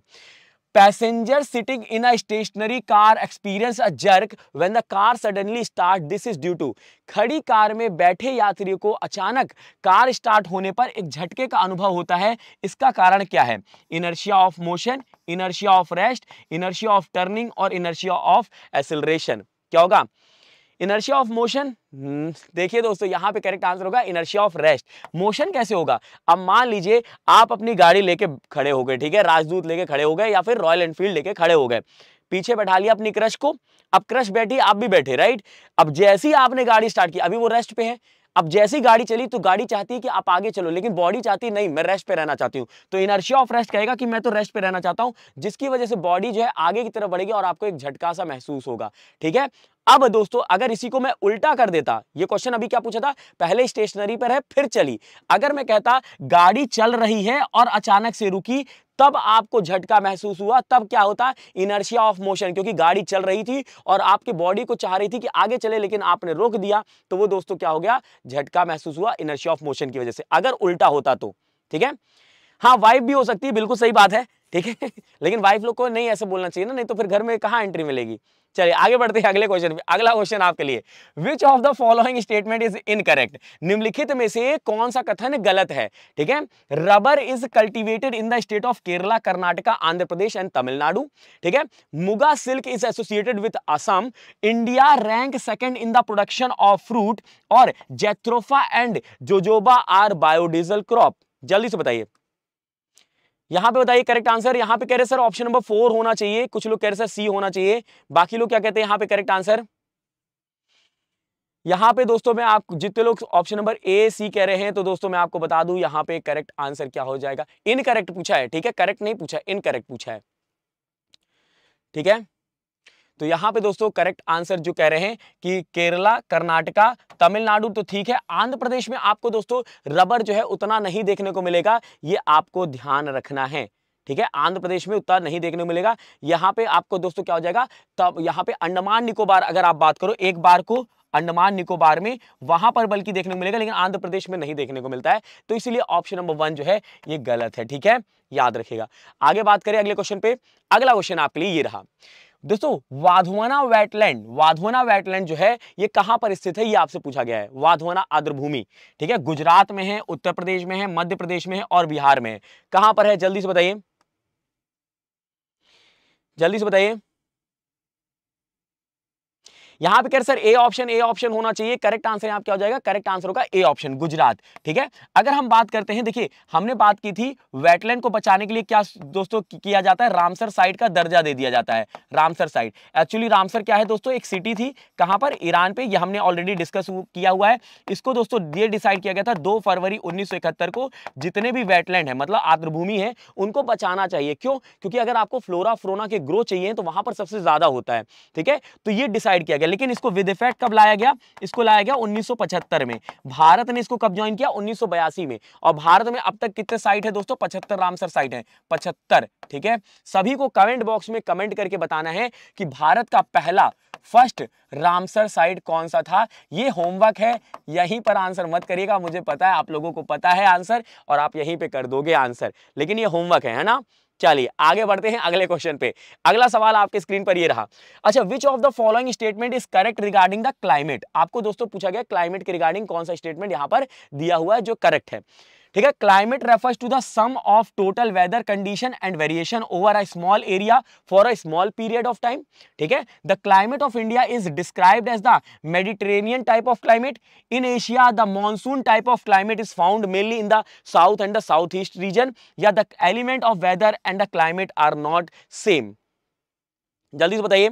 passenger sitting in a stationary car experience a jerk when the car suddenly start this is due to खड़ी कार में बैठे यात्रियों को अचानक कार स्टार्ट होने पर एक झटके का अनुभव होता है इसका कारण क्या है inertia of motion inertia of rest inertia of turning और इनर्शिया ऑफ एसिलेशन क्या होगा इनर्शिया ऑफ मोशन देखिए दोस्तों यहाँ पे करेक्ट आंसर होगा इनर्शिया ऑफ रेस्ट मोशन कैसे होगा अब मान लीजिए आप अपनी गाड़ी लेके खड़े हो गए ठीक है राजदूत लेके खड़े हो गए या फिर रॉयल एनफील्ड लेके खड़े हो गए पीछे बैठा लिया अपनी क्रश को अब क्रश बैठी आप भी बैठे राइट अब जैसे ही आपने गाड़ी स्टार्ट की अभी वो रेस्ट पे है अब जैसी गाड़ी चली तो गाड़ी चाहती है कि आप आगे चलो लेकिन बॉडी चाहती है नहीं मैं रेस्ट पे रहना चाहती हूँ तो इनर्शिया ऑफ रेस्ट कहेगा कि मैं तो रेस्ट पे रहना चाहता हूँ जिसकी वजह से बॉडी जो है आगे की तरफ बढ़ेगी और आपको एक झटका सा महसूस होगा ठीक है अब दोस्तों अगर इसी को मैं उल्टा कर देता ये क्वेश्चन अभी क्या पूछा था पहले स्टेशनरी पर है फिर चली अगर मैं कहता गाड़ी चल रही है और अचानक से रुकी तब आपको झटका महसूस हुआ तब क्या होता इनर्शिया ऑफ मोशन क्योंकि गाड़ी चल रही थी और आपके बॉडी को चाह रही थी कि आगे चले लेकिन आपने रोक दिया तो वो दोस्तों क्या हो गया झटका महसूस हुआ इनर्शिया ऑफ मोशन की वजह से अगर उल्टा होता तो ठीक है हाँ वाइफ भी हो सकती है बिल्कुल सही बात है ठीक है लेकिन वाइफ लोग को नहीं ऐसे बोलना चाहिए ना नहीं तो फिर घर में कहाँ एंट्री मिलेगी चलिए आगे बढ़ते हैं अगले क्वेश्चन पे अगला क्वेश्चन आपके लिए which of the following statement is incorrect निम्नलिखित में से कौन सा कथन गलत है ठीक है rubber is cultivated in the state of Kerala Karnataka Andhra Pradesh and Tamil Nadu ठीक है muga silk is associated with Assam India rank second in the production of fruit और jatropha and jojoba are biodiesel crop जल्दी से बताइए यहां पे बताइए करेक्ट आंसर यहाँ पे कह रहे सर ऑप्शन नंबर फोर होना चाहिए कुछ लोग कह रहे सर सी होना चाहिए बाकी लोग क्या कहते हैं यहां पे करेक्ट आंसर यहां पे दोस्तों मैं आप जितने लोग ऑप्शन नंबर ए सी कह रहे हैं तो दोस्तों मैं आपको बता दू यहां पे करेक्ट आंसर क्या हो जाएगा इनकरेक्ट पूछा है ठीक है करेक्ट नहीं पूछा इनकरेक्ट पूछा है ठीक है तो यहाँ पे दोस्तों करेक्ट आंसर जो कह रहे हैं कि केरला कर्नाटका तमिलनाडु तो ठीक है आंध्र प्रदेश में आपको दोस्तों रबर जो है उतना नहीं देखने को मिलेगा ये आपको ध्यान रखना है ठीक है आंध्र प्रदेश में उतना नहीं देखने को मिलेगा यहाँ पे आपको दोस्तों क्या हो जाएगा तब यहाँ पे अंडमान निकोबार अगर आप बात करो एक बार को अंडमान निकोबार में वहां पर बल्कि देखने को मिलेगा लेकिन आंध्र प्रदेश में नहीं देखने को मिलता है तो इसीलिए ऑप्शन नंबर वन जो है ये गलत है ठीक है याद रखेगा आगे बात करें अगले क्वेश्चन पे अगला क्वेश्चन आपके लिए ये रहा दोस्तों वाधवाना वेटलैंड वाधवाना वेटलैंड जो है ये कहां पर स्थित है ये आपसे पूछा गया है वाधवाना भूमि ठीक है गुजरात में है उत्तर प्रदेश में है मध्य प्रदेश में है और बिहार में है कहां पर है जल्दी से बताइए जल्दी से बताइए यहां पे sir A option A option होना चाहिए करेक्ट आंसर यहां क्या हो जाएगा करेक्ट आंसर होगा ए ऑप्शन गुजरात ठीक है अगर हम बात करते हैं देखिए हमने बात की थी वेटलैंड को बचाने के लिए क्या दोस्तों किया जाता है रामसर साइट का दर्जा दे दिया जाता है रामसर साइट एक्चुअली रामसर क्या है दोस्तों एक सिटी थी कहां पर ईरान पे ये हमने ऑलरेडी डिस्कस किया हुआ है इसको दोस्तों ये डिसाइड किया गया था दो फरवरी उन्नीस को जितने भी वेटलैंड है मतलब आर्द्रभूमि है उनको बचाना चाहिए क्यों क्योंकि अगर आपको फ्लोरा फ्रोना के ग्रो चाहिए तो वहां पर सबसे ज्यादा होता है ठीक है तो ये डिसाइड किया गया लेकिन इसको विद इफेक्ट कब लाया गया इसको लाया गया 1975 में भारत ने इसको कब ज्वाइन किया उन्नीस में और भारत में अब तक कितने साइट है दोस्तों पचहत्तर रामसर साइट है पचहत्तर ठीक है सभी को कमेंट बॉक्स में कमेंट करके बताना है कि भारत का पहला फर्स्ट रामसर साइट कौन सा था ये होमवर्क है यहीं पर आंसर मत करिएगा मुझे पता है आप लोगों को पता है आंसर और आप यहीं पे कर दोगे आंसर लेकिन ये होमवर्क है, है ना चलिए आगे बढ़ते हैं अगले क्वेश्चन पे अगला सवाल आपके स्क्रीन पर ये रहा अच्छा which of the following statement is correct regarding the climate आपको दोस्तों पूछा गया क्लाइमेट के रिगार्डिंग कौन सा स्टेटमेंट यहाँ पर दिया हुआ है जो करेक्ट है ठीक है climate refers to the sum of total weather condition and variation over a small area for a small period of time ठीक है the climate of India is described as the Mediterranean type of climate in Asia the monsoon type of climate is found mainly in the south and the south east region या the element of weather and the climate are not same जल्दी से बताइए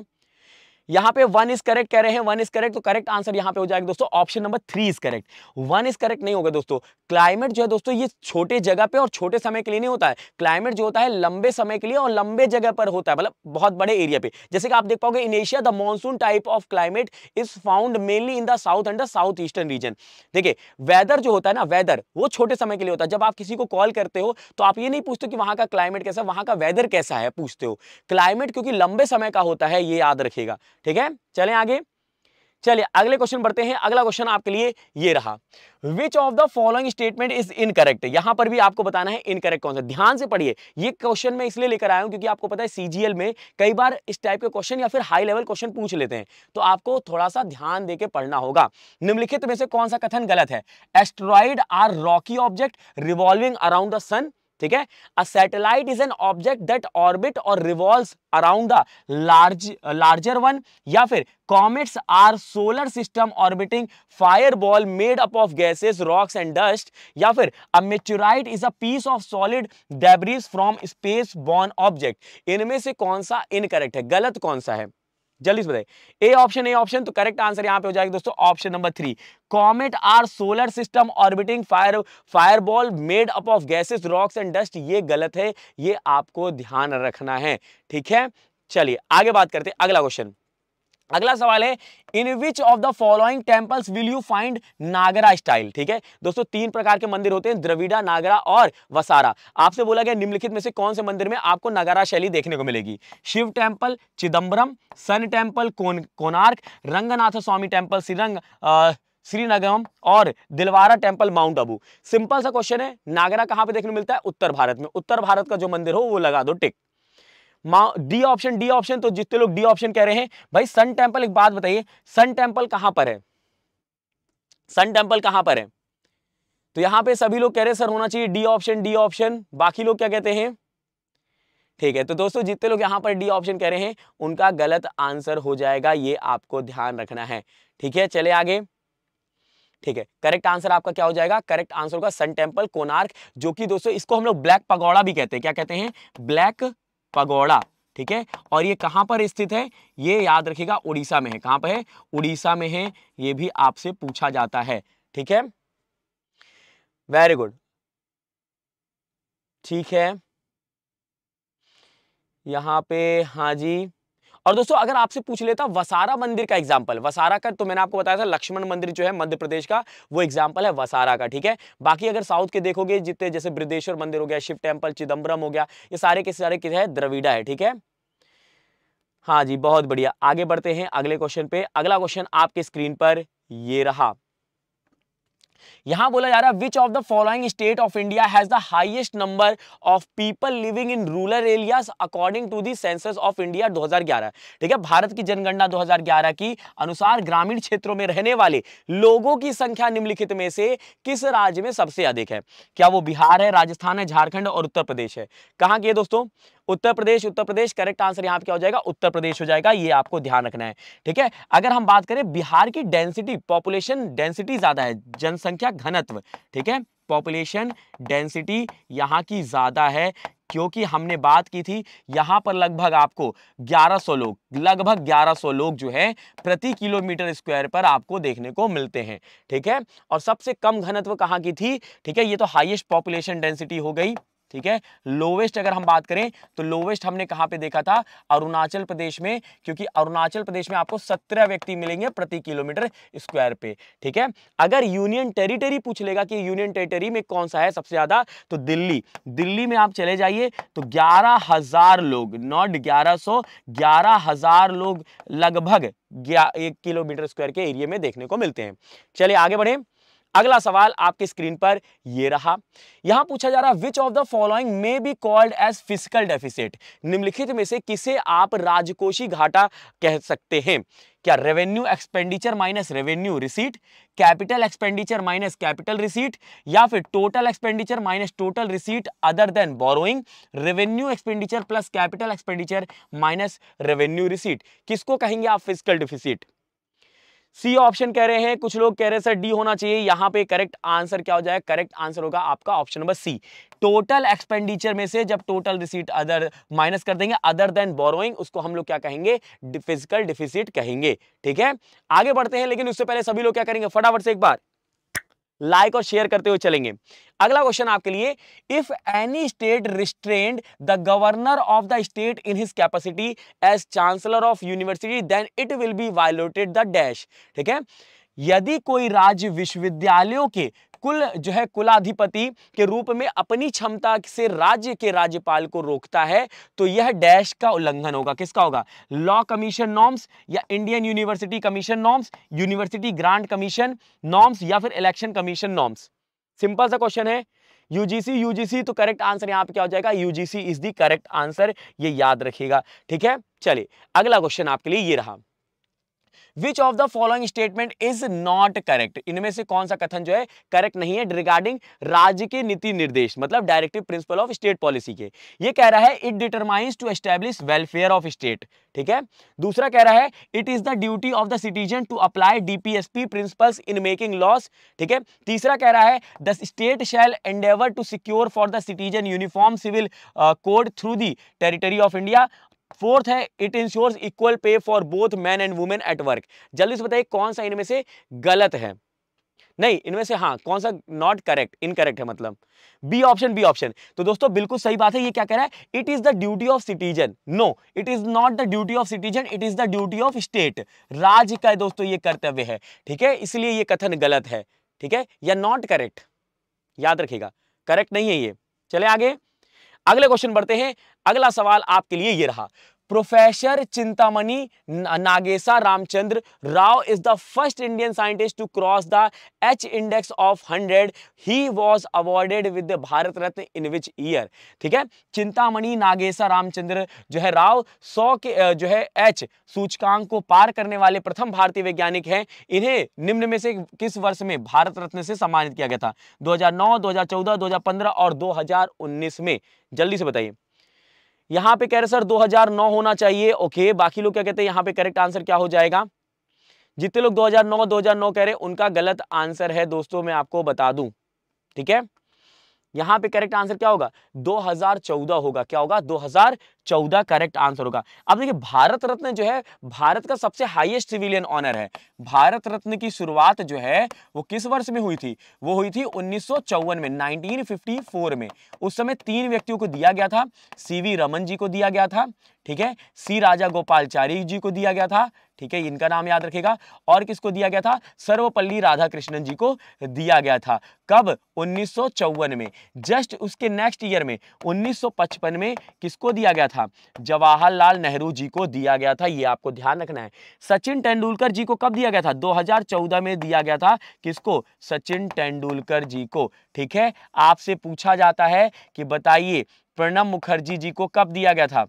यहां पे one is correct कह रहे हैं one is correct तो करेक्ट आंसर यहाँ पे हो जाएगा दोस्तों option number three is correct one is correct नहीं होगा दोस्तों क्लाइमेट जो है दोस्तों ये छोटे जगह पे और छोटे समय के लिए नहीं होता है क्लाइमेट जो होता है लंबे समय के लिए और लंबे जगह पर होता है मतलब बहुत बड़े एरिया पे जैसे कि आप देख पाओगे in Asia the monsoon type of climate is found mainly in the south and the south eastern region देखिए वेदर जो होता है ना वेदर वो छोटे समय के लिए होता है जब आप किसी को कॉल करते हो तो आप ये नहीं पूछते कि वहां का क्लाइमेट कैसा है वहां का वेदर कैसा है पूछते हो क्लाइमेट क्योंकि लंबे समय का होता है ये याद रखेगा ठीक है चले आगे चलिए अगले क्वेश्चन बढ़ते हैं अगला क्वेश्चन आपके लिए ये रहा which of the following statement is incorrect यहां पर भी आपको बताना है इनकरेक्ट कौन सा ध्यान से पढ़िए ये क्वेश्चन मैं इसलिए लेकर आया हूं क्योंकि आपको पता है सीजीएल में कई बार इस टाइप के क्वेश्चन या फिर हाई लेवल क्वेश्चन पूछ लेते हैं तो आपको थोड़ा सा ध्यान देकर पढ़ना होगा निम्नलिखित में से कौन सा कथन गलत है asteroid are rocky object revolving around the sun ठीक है a satellite is an object that orbit और revolves around the large larger one या फिर comets are solar system orbiting fire ball made up of gases rocks and dust या फिर a meteorite is a piece of solid debris from space born object इनमें से कौन सा incorrect है गलत कौन सा है जल्दी से बताइए ए ऑप्शन ए ऑप्शन तो करेक्ट आंसर यहां पे हो जाएगा दोस्तों option number three comet are solar system orbiting fire fireball made up of gases rocks and dust ये गलत है ये आपको ध्यान रखना है ठीक है चलिए आगे बात करते हैं अगला क्वेश्चन अगला सवाल है in which of the following temples will you find Nagara style ठीक है दोस्तों तीन प्रकार के मंदिर होते हैं द्रविडा नागरा और वसारा आपसे बोला गया निम्नलिखित में से कौन से मंदिर में आपको नागरा शैली देखने को मिलेगी Shiva temple Chidambaram sun temple Konark Ranganatha Swamy temple Srirangam श्रीनगम और Dilwara temple mount Abu simple सा क्वेश्चन है नागरा कहाँ पे देखने को मिलता है उत्तर भारत में उत्तर भारत का जो मंदिर हो वो लगा दो tick D option D option तो जितने लोग डी ऑप्शन कह रहे हैं भाई सन टेम्पल एक बात बताइए सन टेम्पल कहां पर है सन टेम्पल कहां पर है तो यहां पे सभी लोग कह रहे हैं सर होना चाहिए डी ऑप्शन डी ऑप्शन बाकी लोग क्या कहते हैं ठीक है तो दोस्तों जितने लोग यहां पर डी ऑप्शन कह रहे हैं उनका गलत आंसर हो जाएगा ये आपको ध्यान रखना है ठीक है चले आगे ठीक है करेक्ट आंसर आपका क्या हो जाएगा करेक्ट आंसर होगा सन टेम्पल कोनार्क जो कि दोस्तों इसको हम लोग ब्लैक पगौड़ा भी कहते हैं क्या कहते हैं ब्लैक पगोड़ा ठीक है और ये कहां पर स्थित है ये याद रखिएगा उड़ीसा में है कहां पर है उड़ीसा में है ये भी आपसे पूछा जाता है ठीक है वेरी गुड ठीक है यहां पे हाँ जी और दोस्तों अगर आपसे पूछ लेता वसारा मंदिर का एग्जाम्पल वसारा का तो मैंने आपको बताया था लक्ष्मण मंदिर जो है मध्य प्रदेश का वो एग्जाम्पल है वसारा का ठीक है बाकी अगर साउथ के देखोगे जितने जैसे बृदेश्वर मंदिर हो गया शिव टेम्पल चिदम्बरम हो गया ये सारे के सारे किस है द्रविड़ा है ठीक है हाँ जी बहुत बढ़िया आगे बढ़ते हैं अगले क्वेश्चन पे अगला क्वेश्चन आपके स्क्रीन पर ये रहा यहां बोला जा रहा है which of the following state of India has the highest number of people living in rural areas according to the census of India 2011 ठीक है भारत की जनगणना 2011 की अनुसार ग्रामीण क्षेत्रों में रहने वाले लोगों की संख्या निम्नलिखित में से किस राज्य में सबसे अधिक है क्या वो बिहार है राजस्थान है झारखंड और उत्तर प्रदेश है कहाँ की दोस्तों उत्तर प्रदेश उत्तर प्रदेश करेक्ट आंसर यहाँ पर क्या हो जाएगा उत्तर प्रदेश हो जाएगा ये आपको ध्यान रखना है ठीक है अगर हम बात करें बिहार की डेंसिटी पॉपुलेशन डेंसिटी ज्यादा है जनसंख्या घनत्व ठीक है पॉपुलेशन डेंसिटी यहाँ की ज़्यादा है क्योंकि हमने बात की थी यहाँ पर लगभग आपको 1100 लोग लगभग 1100 लोग जो है प्रति किलोमीटर स्क्वायर पर आपको देखने को मिलते हैं ठीक है और सबसे कम घनत्व कहाँ की थी ठीक है ये तो हाईएस्ट पॉपुलेशन डेंसिटी हो गई ठीक है लोवेस्ट अगर हम बात करें तो लोवेस्ट हमने कहाँ पे देखा था अरुणाचल प्रदेश में क्योंकि अरुणाचल प्रदेश में आपको सत्रह व्यक्ति मिलेंगे प्रति किलोमीटर स्क्वायर पे ठीक है अगर यूनियन टेरिटरी पूछ लेगा कि यूनियन टेरिटरी में कौन सा है सबसे ज्यादा तो दिल्ली दिल्ली में आप चले जाइए तो ग्यारह हजार लोग नॉट ग्यारह सौ ग्यारह हजार लोग लगभग एक किलोमीटर स्क्वायर के एरिया में देखने को मिलते हैं चलिए आगे बढ़े अगला सवाल आपके स्क्रीन पर यह रहा यहां पूछा जा रहा which of the following may be called as physical deficit निम्नलिखित में से किसे आप राजकोषी घाटा कह सकते हैं क्या revenue expenditure minus revenue receipt capital expenditure minus capital receipt या फिर total expenditure minus total receipt other than borrowing revenue expenditure plus capital expenditure minus revenue receipt किसको कहेंगे आप फिजिकल डिफिसिट सी ऑप्शन कह रहे हैं कुछ लोग कह रहे हैं सर डी होना चाहिए यहां पे करेक्ट आंसर क्या हो जाएगा करेक्ट आंसर होगा आपका option number C total expenditure में से जब टोटल रिसीट अदर माइनस कर देंगे अदर देन बोरोइंग उसको हम लोग क्या कहेंगे फिजिकल डिफिसिट कहेंगे ठीक है आगे बढ़ते हैं लेकिन उससे पहले सभी लोग क्या करेंगे फटाफट से एक बार लाइक और शेयर करते हुए चलेंगे अगला क्वेश्चन आपके लिए if any state restrained the governor of the state in his capacity as chancellor of university then it will be violated the dash ठीक है यदि कोई राज्य विश्वविद्यालयों के कुल जो है कुलाधिपति के रूप में अपनी क्षमता से राज्य के राज्यपाल को रोकता है तो यह डैश का उल्लंघन होगा किसका होगा लॉ कमीशन नॉर्म्स या Indian university commission norms university grant commission norms या फिर इलेक्शन कमीशन नॉर्म्स सिंपल सा क्वेश्चन है यूजीसी यूजीसी तो करेक्ट आंसर यहां पे क्या हो जाएगा UGC is the correct answer ये याद रखिएगा ठीक है चलिए अगला क्वेश्चन आपके लिए ये रहा which of the following statement is not correct इनमें से कौन सा कथन जो है करेक्ट नहीं है रिगार्डिंग राज्य के नीति निर्देश मतलब directive principle of state policy के ये कह रहा है it determines to establish welfare of state ठीक है दूसरा कह रहा है it is the duty of the citizen to apply DPSP principles in making laws ठीक है तीसरा कह रहा है the state shall endeavour to secure for the citizen uniform civil code through the territory of India fourth है it ensures equal पे for both man and women at work जल्दी से बताइए कौन सा इनमें से गलत है नहीं इनमें से हाँ कौन सा नॉट करेक्ट इनकरेक्ट है मतलब बी ऑप्शन बी ऑप्शन तो दोस्तों बिल्कुल सही बात है ये क्या कह रहा है it is the duty of citizen no it is not the duty of citizen it is the duty of state राज्य का दोस्तों ये कर्तव्य है ठीक है इसलिए ये कथन गलत है ठीक है या नॉट करेक्ट याद रखेगा करेक्ट नहीं है ये चले आगे अगले क्वेश्चन बढ़ते हैं अगला सवाल आपके लिए ये रहा professor Chintamani Nagesa Ramachandra Rao is the first Indian scientist to cross the H index of hundred he was awarded with Bharat Ratna in which year ठीक है चिंतामणि नागेशा रामचंद्र जो है राव सौ के जो है एच सूचकांक को पार करने वाले प्रथम भारतीय वैज्ञानिक हैं इन्हें निम्न में से किस वर्ष में भारत रत्न से सम्मानित किया गया था दो हजार नौ और दो में जल्दी से बताइए यहां पे कह रहे सर 2009 होना चाहिए ओके बाकी लोग क्या कहते हैं यहां पे करेक्ट आंसर क्या हो जाएगा जितने लोग 2009 2009 कह रहे उनका गलत आंसर है दोस्तों मैं आपको बता दूं ठीक है यहां पे करेक्ट आंसर क्या होगा 2014 होगा क्या होगा चौदह करेक्ट आंसर होगा अब देखिए भारत रत्न जो है भारत का सबसे हाईएस्ट सिविलियन ऑनर है भारत रत्न की शुरुआत जो है वो किस वर्ष में हुई थी वो हुई थी उन्नीस में 1954 में उस समय तीन व्यक्तियों को दिया गया था सीवी रमन जी को दिया गया था ठीक है सी राजा गोपालचारी जी को दिया गया था ठीक है इनका नाम याद रखेगा और किसको दिया गया था सर्वपल्ली राधाकृष्णन जी को दिया गया था कब उन्नीस में जस्ट उसके नेक्स्ट ईयर में 1955 में किसको दिया गया था था जवाहरलाल नेहरू जी को दिया गया था ये आपको ध्यान रखना है सचिन तेंदुलकर जी को कब दिया गया था 2014 में दिया गया था किसको सचिन तेंदुलकर जी को ठीक है आपसे पूछा जाता है कि बताइए प्रणब मुखर्जी जी को कब दिया गया था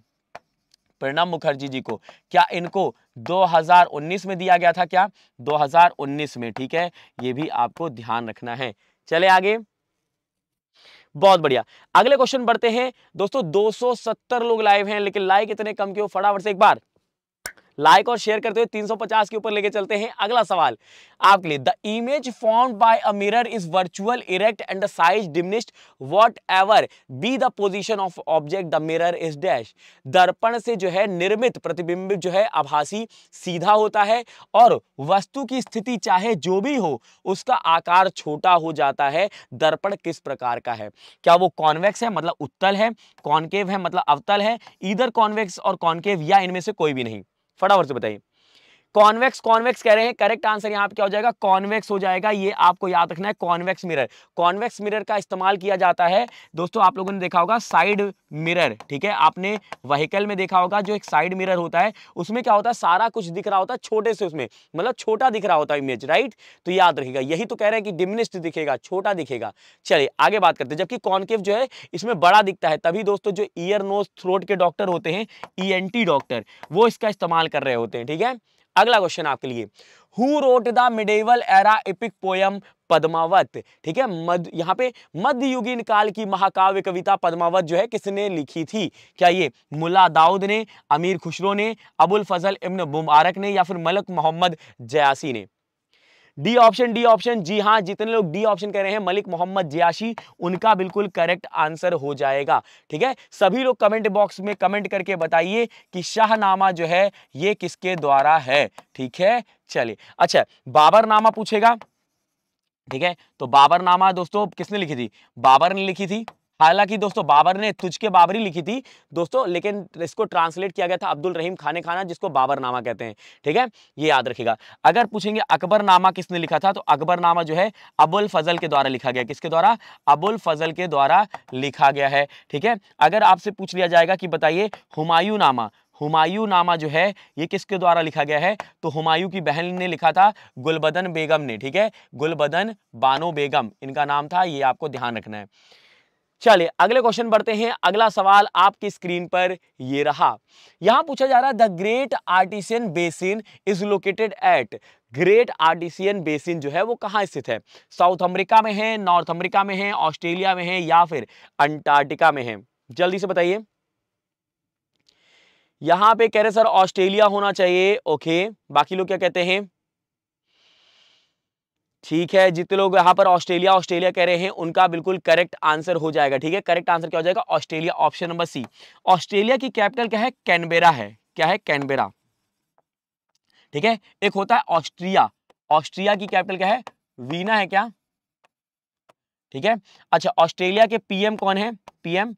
प्रणब मुखर्जी जी को क्या इनको 2019 में दिया गया था क्या 2019 में ठीक है ये भी आपको ध्यान रखना है चले आगे बहुत बढ़िया अगले क्वेश्चन बढ़ते हैं दोस्तों 270 लोग लाइव हैं लेकिन लाइक इतने कम क्यों फटाफट से एक बार लाइक और शेयर करते हुए 350 के ऊपर लेके चलते हैं अगला सवाल आपके लिए the image form by a mirror is virtual erect and the size diminished whatever be the position of object the mirror is dash दर्पण से जो है निर्मित प्रतिबिंबित जो है आभासी सीधा होता है और वस्तु की स्थिति चाहे जो भी हो उसका आकार छोटा हो जाता है दर्पण किस प्रकार का है क्या वो कॉन्वेक्स है मतलब उत्तल है कॉन्केव है मतलब अवतल है इधर कॉन्वेक्स और कॉन्केव या इनमें से कोई भी नहीं फटाफट से बताइए कॉन्वेक्स कॉन्वेक्स कह रहे हैं करेक्ट आंसर यहाँ पे क्या हो जाएगा कॉन्वेक्स हो जाएगा ये आपको याद रखना है कॉन्वेक्स मिरर कॉन्वेक्स मिरर का इस्तेमाल किया जाता है दोस्तों आप लोगों ने देखा होगा साइड मिरर ठीक है आपने व्हीकल में देखा होगा जो एक साइड मिरर होता है उसमें क्या होता है सारा कुछ दिख रहा होता है छोटे से उसमें मतलब छोटा दिख रहा होता है इमेज राइट तो याद रखेगा यही तो कह रहे हैं कि डिमिनिस्ट दिखेगा छोटा दिखेगा चलिए आगे बात करते हैं जबकि कॉन्केव जो है इसमें बड़ा दिखता है तभी दोस्तों जो ईयर नोज थ्रोट के डॉक्टर होते हैं ई e डॉक्टर वो इसका इस्तेमाल कर रहे होते हैं ठीक है अगला क्वेश्चन आपके लिए who wrote the medieval era epic poem Padmavat ठीक है मध यहाँ पे मध्ययुगीन काल की महाकाव्य कविता पद्मावत जो है किसने लिखी थी क्या ये मुला दाऊद ने अमीर खुशरो ने अबुल फजल इब्न मुबारक ने या फिर मलक मोहम्मद जयासी ने डी ऑप्शन डी ऑप्शन जी हाँ जितने लोग डी ऑप्शन कह रहे हैं मलिक मोहम्मद जियाशी उनका बिल्कुल करेक्ट आंसर हो जाएगा ठीक है सभी लोग कमेंट बॉक्स में कमेंट करके बताइए कि शाहनामा जो है ये किसके द्वारा है ठीक है चलिए अच्छा बाबरनामा पूछेगा ठीक है तो बाबरनामा दोस्तों किसने लिखी थी बाबर ने लिखी थी हालांकि दोस्तों बाबर ने तुझके बाबरी लिखी थी दोस्तों लेकिन इसको ट्रांसलेट किया गया था अब्दुल रहीम खाने खाना जिसको बाबर नामा कहते हैं ठीक है ये याद रखेगा अगर पूछेंगे अकबर नामा किसने लिखा था तो अकबर नामा जो है अबुल फजल के द्वारा लिखा गया किसके द्वारा अबुल फजल के द्वारा लिखा गया है ठीक है अगर आपसे पूछ लिया जाएगा कि बताइए हुमायूं नामा हुमायूं नामा जो है ये किसके द्वारा लिखा गया है तो हुमायूं की बहन ने लिखा था गुलबदन बेगम ने ठीक है गुलबदन बानो बेगम इनका नाम था ये आपको ध्यान रखना है चलिए अगले क्वेश्चन बढ़ते हैं अगला सवाल आपकी स्क्रीन पर ये रहा यहां पूछा जा रहा है the great artesian basin is located at great artesian basin जो है वो कहाँ स्थित है साउथ अमेरिका में है नॉर्थ अमेरिका में है ऑस्ट्रेलिया में है या फिर अंटार्कटिका में है जल्दी से बताइए यहां पे कह रहे सर ऑस्ट्रेलिया होना चाहिए ओके बाकी लोग क्या कहते हैं ठीक है जितने लोग यहाँ पर ऑस्ट्रेलिया ऑस्ट्रेलिया कह रहे हैं उनका बिल्कुल करेक्ट आंसर हो जाएगा ठीक है करेक्ट आंसर क्या हो जाएगा Australia option number C Australia की कैपिटल क्या है कैनबेरा है क्या है कैनबेरा ठीक है एक होता है ऑस्ट्रिया ऑस्ट्रिया की कैपिटल क्या है वीना है क्या ठीक है अच्छा ऑस्ट्रेलिया के पीएम कौन है पीएम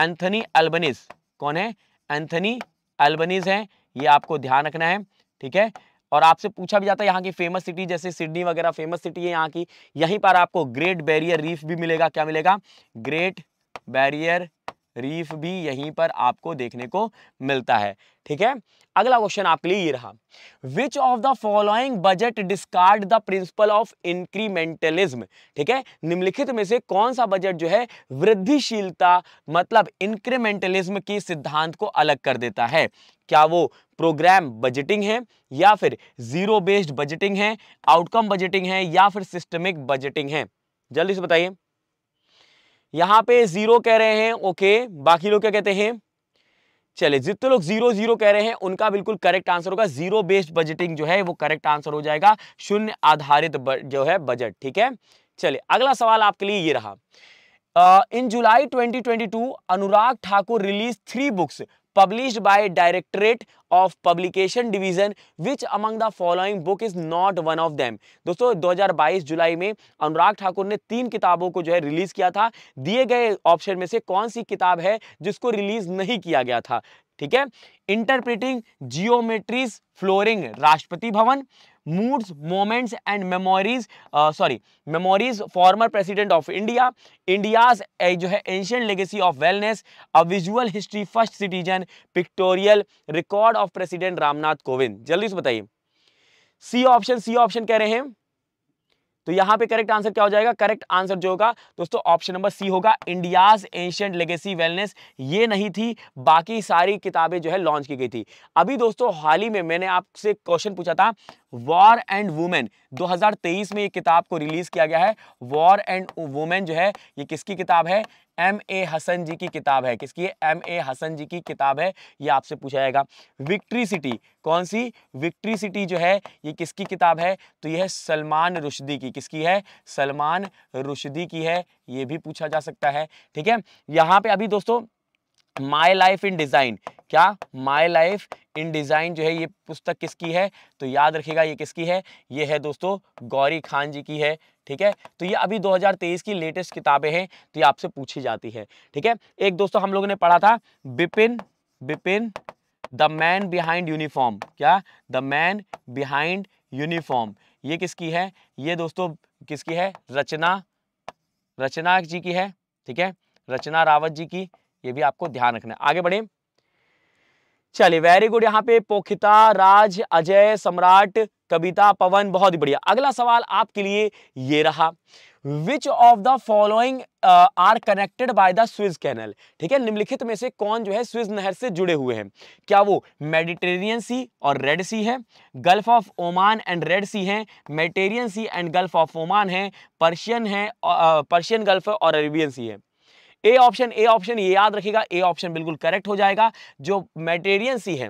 एंथनी एल्बनीज कौन है एंथनी एल्बनीज है ये आपको ध्यान रखना है ठीक है और आपसे पूछा भी जाता है यहाँ की फेमस सिटी जैसे सिडनी वगैरह फेमस सिटी है यहाँ की यहीं पर आपको ग्रेट बैरियर रीफ भी मिलेगा क्या मिलेगा ग्रेट बैरियर रीफ भी यहीं पर आपको देखने को मिलता है ठीक है अगला क्वेश्चन आपके लिए ये रहा which of the following budget discard the principle of incrementalism ठीक है निम्नलिखित में से कौन सा बजट जो है वृद्धिशीलता मतलब इंक्रीमेंटलिज्म के सिद्धांत को अलग कर देता है क्या वो प्रोग्राम बजटिंग है या फिर जीरो बेस्ड बजटिंग है आउटकम बजटिंग है या फिर सिस्टमिक बजटिंग है जल्दी से बताइए यहाँ पे जीरो कह रहे हैं ओके बाकी लोग क्या कहते हैं चले जितने लोग जीरो जीरो कह रहे हैं उनका बिल्कुल करेक्ट आंसर होगा जीरो बेस्ड बजटिंग जो है वो करेक्ट आंसर हो जाएगा शून्य आधारित जो है बजट ठीक है चले अगला सवाल आपके लिए ये रहा in July 2022 Anurag Thakur release three books published by directorate of publication division which among the following book is not one of them दोस्तों 2022 जुलाई में अनुराग ठाकुर ने तीन किताबों को जो है रिलीज किया था दिए गए ऑप्शन में से कौन सी किताब है जिसको रिलीज नहीं किया गया था ठीक है interpreting geometries flooring Rashtrapati Bhavan moods moments and memories sorry memories former president of India India's जो है ancient legacy of wellness a visual history first citizen pictorial record of president Ramnath Kovind जल्दी से बताइए सी ऑप्शन सी ऑप्शन कह रहे हैं तो यहां पे करेक्ट आंसर क्या हो जाएगा करेक्ट आंसर जो होगा दोस्तों ऑप्शन नंबर सी होगा इंडियाज एंशियंट लेगेसी वेलनेस ये नहीं थी बाकी सारी किताबें जो है लॉन्च की गई थी अभी दोस्तों हाल ही में मैंने आपसे क्वेश्चन पूछा था वॉर एंड वुमेन 2023 में ये किताब को रिलीज किया गया है वॉर एंड वुमेन जो है ये किसकी किताब है एम ए हसन जी की किताब है किसकी है एम ए हसन जी की किताब है ये आपसे पूछा जाएगा विक्ट्री सिटी कौन सी विक्ट्री सिटी जो है ये किसकी किताब है तो यह है सलमान रुशदी की किसकी है सलमान रुशदी की है ये भी पूछा जा सकता है ठीक है यहाँ पे अभी दोस्तों माई लाइफ इन डिज़ाइन क्या माई लाइफ इन डिज़ाइन जो है ये पुस्तक किसकी है तो याद रखिएगा ये किसकी है ये है दोस्तों गौरी खान जी की है ठीक है तो ये अभी 2023 की लेटेस्ट किताबें हैं तो ये आपसे पूछी जाती है ठीक है एक दोस्तों हम लोगों ने पढ़ा था Bipin Bipin the man behind uniform क्या द मैन बिहाइंड यूनिफॉर्म ये किसकी है ये दोस्तों किसकी है रचना रचना जी की है ठीक है रचना रावत जी की ये भी आपको ध्यान रखना आगे बढ़े चलिए वेरी गुड यहाँ पे पोखिता राज अजय सम्राट कविता पवन बहुत ही बढ़िया अगला सवाल आपके लिए ये रहा which of the following are connected by the Suez canal ठीक है निम्नलिखित में से कौन जो है स्विज नहर से जुड़े हुए हैं क्या वो मेडिटेरियन सी और रेड सी है gulf of Oman and red sea है Mediterranean sea and gulf of Oman है पर्शियन है पर्शियन गल्फ और अरेबियन सी है ए ऑप्शन ए ऑप्शन ये याद रखिएगा ए ऑप्शन बिल्कुल करेक्ट हो जाएगा जो मेटेरियन सी है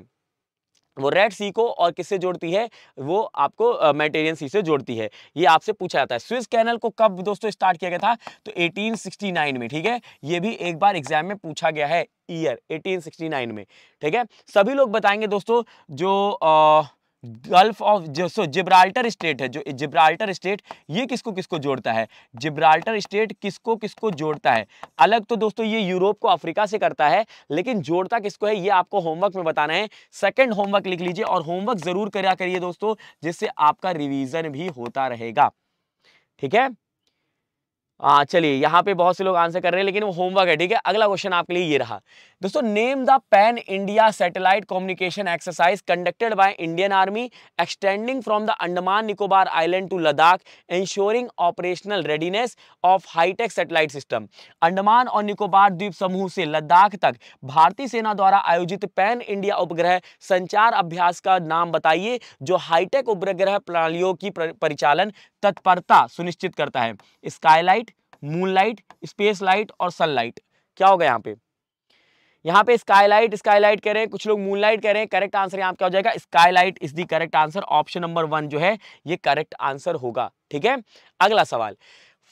वो रेड सी को और किससे जोड़ती है वो आपको मेटेरियन सी से जोड़ती है ये आपसे पूछा जाता है स्विस कैनल को कब दोस्तों स्टार्ट किया गया था तो 1869 में ठीक है ये भी एक बार एग्जाम में पूछा गया है ईयर 1869 में ठीक है सभी लोग बताएंगे दोस्तों जो आ, गल्फ ऑफ जो जिब्राल्टर स्टेट है जो जिब्राल्टर स्टेट ये किसको किसको जोड़ता है जिब्राल्टर स्टेट किसको किसको जोड़ता है अलग तो दोस्तों ये यूरोप को अफ्रीका से करता है लेकिन जोड़ता किसको है ये आपको होमवर्क में बताना है सेकंड होमवर्क लिख लीजिए और होमवर्क जरूर करा करिए दोस्तों जिससे आपका रिविजन भी होता रहेगा ठीक है हाँ चलिए यहाँ पे बहुत से लोग आंसर कर रहे हैं लेकिन वो होमवर्क है ठीक है अगला क्वेश्चन आपके लिए ये रहा दोस्तों name the pan India satellite communication exercise conducted by Indian army extending from the Andaman Nicobar island to Ladakh ensuring operational readiness of high tech satellite system Andaman और निकोबार द्वीप समूह से लद्दाख तक भारतीय सेना द्वारा आयोजित पैन इंडिया उपग्रह संचार अभ्यास का नाम बताइए जो हाईटेक उपग्रह प्रणालियों की परिचालन तत्परता सुनिश्चित करता है स्काईलाइट मूनलाइट स्पेस लाइट और सनलाइट क्या होगा यहाँ पे यहाँ पे स्काईलाइट स्काईलाइट कह रहे हैं कुछ लोग मूनलाइट कह रहे हैं करेक्ट आंसर यहाँ क्या हो जाएगा skylight is the correct answer option number one जो है ये करेक्ट आंसर होगा ठीक है अगला सवाल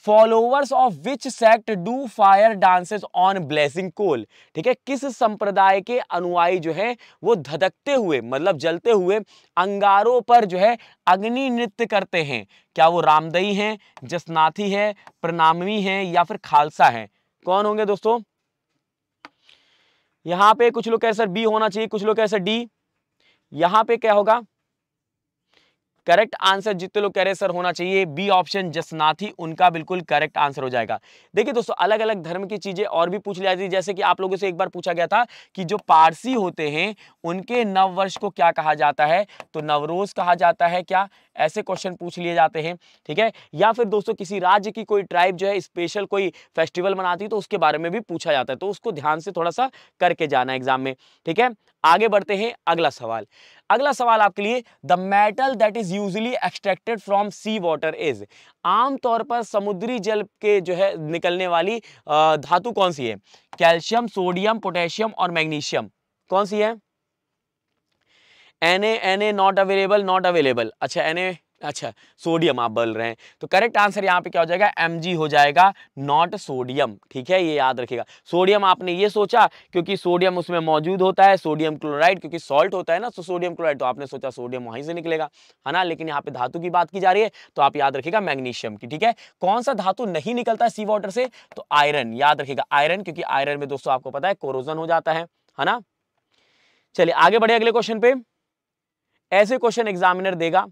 followers of which sect do fire dances on blessing coal ठीक है किस संप्रदाय के अनुयायी जो है वो धधकते हुए मतलब जलते हुए अंगारों पर जो है अग्नि नृत्य करते हैं क्या वो रामदई हैं जसनाथी है प्रणामी हैं या फिर खालसा हैं कौन होंगे दोस्तों यहां पे कुछ लोग कह सर बी होना चाहिए कुछ लोग कह सर डी यहां पे क्या होगा करेक्ट आंसर जितने लोग कह रहे सर होना चाहिए बी ऑप्शन जसनाथी उनका बिल्कुल करेक्ट आंसर हो जाएगा देखिए दोस्तों अलग अलग धर्म की चीजें और भी पूछ ली जाती जैसे कि आप लोगों से एक बार पूछा गया था कि जो पारसी होते हैं उनके नववर्ष को क्या कहा जाता है तो नवरोज कहा जाता है क्या ऐसे क्वेश्चन पूछ लिए जाते हैं ठीक है या फिर दोस्तों किसी राज्य की कोई ट्राइब जो है स्पेशल कोई फेस्टिवल मनाती है तो उसके बारे में भी पूछा जाता है तो उसको ध्यान से थोड़ा सा करके जाना एग्जाम में ठीक है आगे बढ़ते हैं अगला सवाल अगला सवाल आपके लिए the metal that is usually extracted from sea water is आमतौर पर समुद्री जल के जो है निकलने वाली धातु कौन सी है कैल्शियम सोडियम पोटेशियम और मैग्नीशियम कौन सी है N A N A not available not available अच्छा एन ए अच्छा सोडियम आप बोल रहे हैं तो करेक्ट आंसर यहाँ पे क्या हो जाएगा एम हो जाएगा नॉट सोडियम ठीक है ये याद रखेगा सोडियम आपने ये सोचा क्योंकि सोडियम उसमें मौजूद होता है सोडियम क्लोराइड क्योंकि सॉल्ट होता है ना तो सोडियम क्लोराइड तो आपने सोचा सोडियम वहीं से निकलेगा है ना लेकिन यहाँ पे धातु की बात की जा रही है तो आप याद रखेगा मैग्नीशियम की ठीक है कौन सा धातु नहीं निकलता है सी वाटर से तो आयरन याद रखेगा आयरन क्योंकि आयरन में दोस्तों आपको पता है कोरोजन हो जाता है है ना चलिए आगे बढ़े अगले क्वेश्चन पे ऐसे क्वेश्चन एग्जामिनर देगा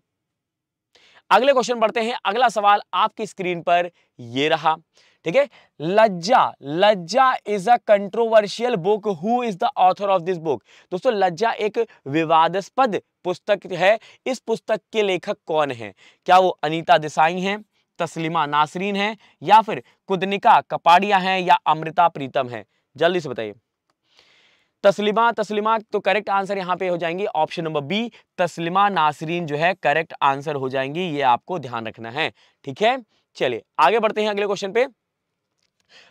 अगले क्वेश्चन पढ़ते हैं अगला सवाल आपकी स्क्रीन पर ये रहा ठीक है Lajja Lajja is a controversial book who is the author of this book दोस्तों लज्जा एक विवादस्पद पुस्तक है इस पुस्तक के लेखक कौन है क्या वो अनीता देसाई हैं तस्लिमा नासरीन हैं या फिर कुदनिका कपाड़िया हैं या अमृता प्रीतम हैं जल्दी से बताइए तस्लिमा तस्लिमा तो करेक्ट आंसर यहाँ पे हो जाएंगी option number B Taslima Nasrin जो है करेक्ट आंसर हो जाएंगी ये आपको ध्यान रखना है ठीक है चलिए आगे बढ़ते हैं अगले क्वेश्चन पे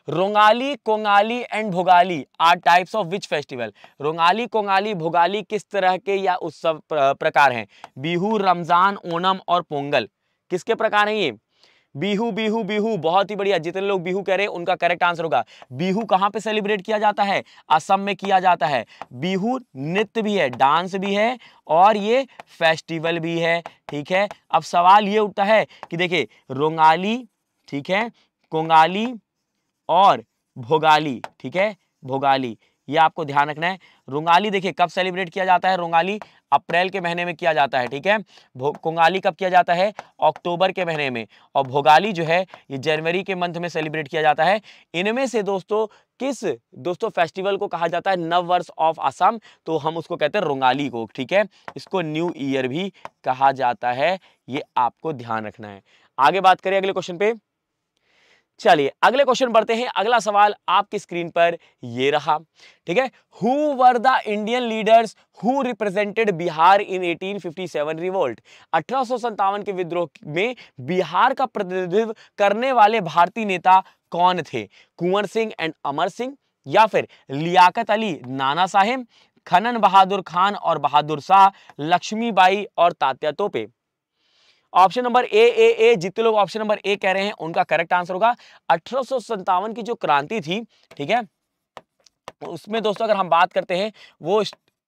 Rongali Kongali and Bhogali are types of which festival Rongali Kongali Bhogali किस तरह के या उत्सव प्रकार हैं बिहू रमजान ओणम और पोंगल किसके प्रकार हैं ये बीहू बीहू बीहू बहुत ही बढ़िया जितने लोग बीहू कह रहे हैं उनका करेक्ट आंसर होगा बीहू कहाँ पे सेलिब्रेट किया जाता है असम में किया जाता है बीहू नृत्य भी है डांस भी है और ये फेस्टिवल भी है ठीक है अब सवाल ये उठता है कि देखिए रोंगाली ठीक है कोंगाली और भोगाली ठीक है भोगाली ये आपको ध्यान रखना है रोंगाली देखिए कब सेलिब्रेट किया जाता है रोंगाली अप्रैल के महीने में किया जाता है ठीक है कुंगाली कब किया जाता है अक्टूबर के महीने में और भोगाली जो है ये जनवरी के मंथ में सेलिब्रेट किया जाता है इनमें से दोस्तों किस दोस्तों फेस्टिवल को कहा जाता है नव वर्ष ऑफ असम तो हम उसको कहते हैं रोंगाली को ठीक है इसको न्यू ईयर भी कहा जाता है ये आपको ध्यान रखना है आगे बात करें अगले क्वेश्चन पे चलिए अगले क्वेश्चन बढ़ते हैं अगला सवाल आपकी स्क्रीन पर ये रहा ठीक है who were the Indian leaders who represented Bihar in 1857 revolt अठारह के विद्रोह में बिहार का प्रतिनिधित्व करने वाले भारतीय नेता कौन थे कुंवर सिंह एंड अमर सिंह या फिर लियाकत अली नाना साहेब खनन बहादुर खान और बहादुर शाह लक्ष्मीबाई और तात्या तोपे ऑप्शन नंबर ए ए ए जितने लोग ऑप्शन नंबर ए कह रहे हैं उनका करेक्ट आंसर होगा अठारह की जो क्रांति थी ठीक है उसमें दोस्तों अगर हम बात करते हैं वो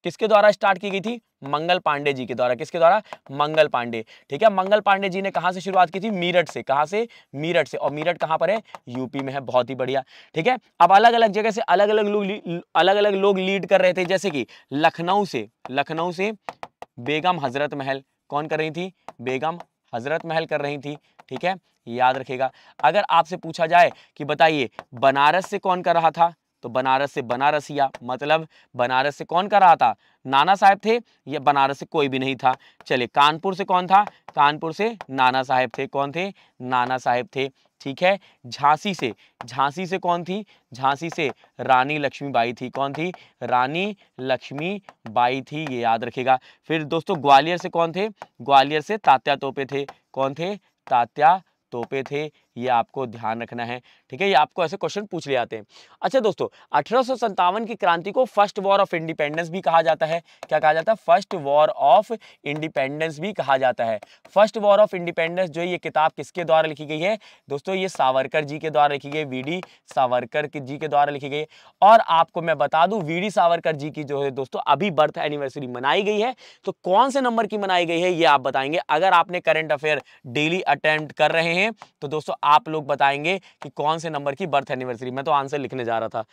किसके द्वारा स्टार्ट की गई थी मंगल पांडे जी के द्वारा किसके द्वारा मंगल पांडे ठीक है मंगल पांडे जी ने कहा से शुरुआत की थी मीरठ से कहां से मीरठ से और मीरठ कहां पर है यूपी में है बहुत ही बढ़िया ठीक है अब अलग अलग जगह से अलग अलग लोग अलग अलग लोग लीड कर रहे थे जैसे कि लखनऊ से लखनऊ से बेगम हजरत महल कौन कर रही थी बेगम हज़रत महल कर रही थी ठीक है याद रखेगा अगर आपसे पूछा जाए कि बताइए बनारस से कौन कर रहा था तो बनारस से बनारसिया मतलब बनारस से कौन कर रहा था नाना साहब थे या बनारस से कोई भी नहीं था चले कानपुर से कौन था कानपुर से नाना साहब थे कौन थे नाना साहब थे ठीक है झांसी से झांसी से कौन थी झांसी से रानी लक्ष्मीबाई थी कौन थी रानी लक्ष्मीबाई थी ये याद रखेगा फिर दोस्तों ग्वालियर से कौन थे ग्वालियर से तात्या तोपे थे कौन थे तात्या तोपे थे ये आपको ध्यान रखना है ठीक है ये आपको ऐसे क्वेश्चन पूछ ले जाते हैं अच्छा दोस्तों अठारह की क्रांति को फर्स्ट वॉर ऑफ इंडिपेंडेंस भी कहा जाता है क्या कहा जाता है फर्स्ट वॉर ऑफ इंडिपेंडेंस भी कहा जाता है फर्स्ट वॉर ऑफ इंडिपेंडेंस जो ये किताब किसके द्वारा लिखी गई है दोस्तों ये सावरकर जी के द्वारा लिखी गई वी सावरकर जी के द्वारा लिखी गई और आपको मैं बता दूँ वी सावरकर जी की जो है दोस्तों अभी बर्थ एनिवर्सरी मनाई गई है तो कौन से नंबर की मनाई गई है ये आप बताएंगे अगर आपने करंट अफेयर डेली अटेम्प्ट कर रहे हैं तो दोस्तों आप लोग बताएंगे कि कौन से नंबर की बर्थ एनिवर्सरी मैं तो आंसर लिखने जा रहा था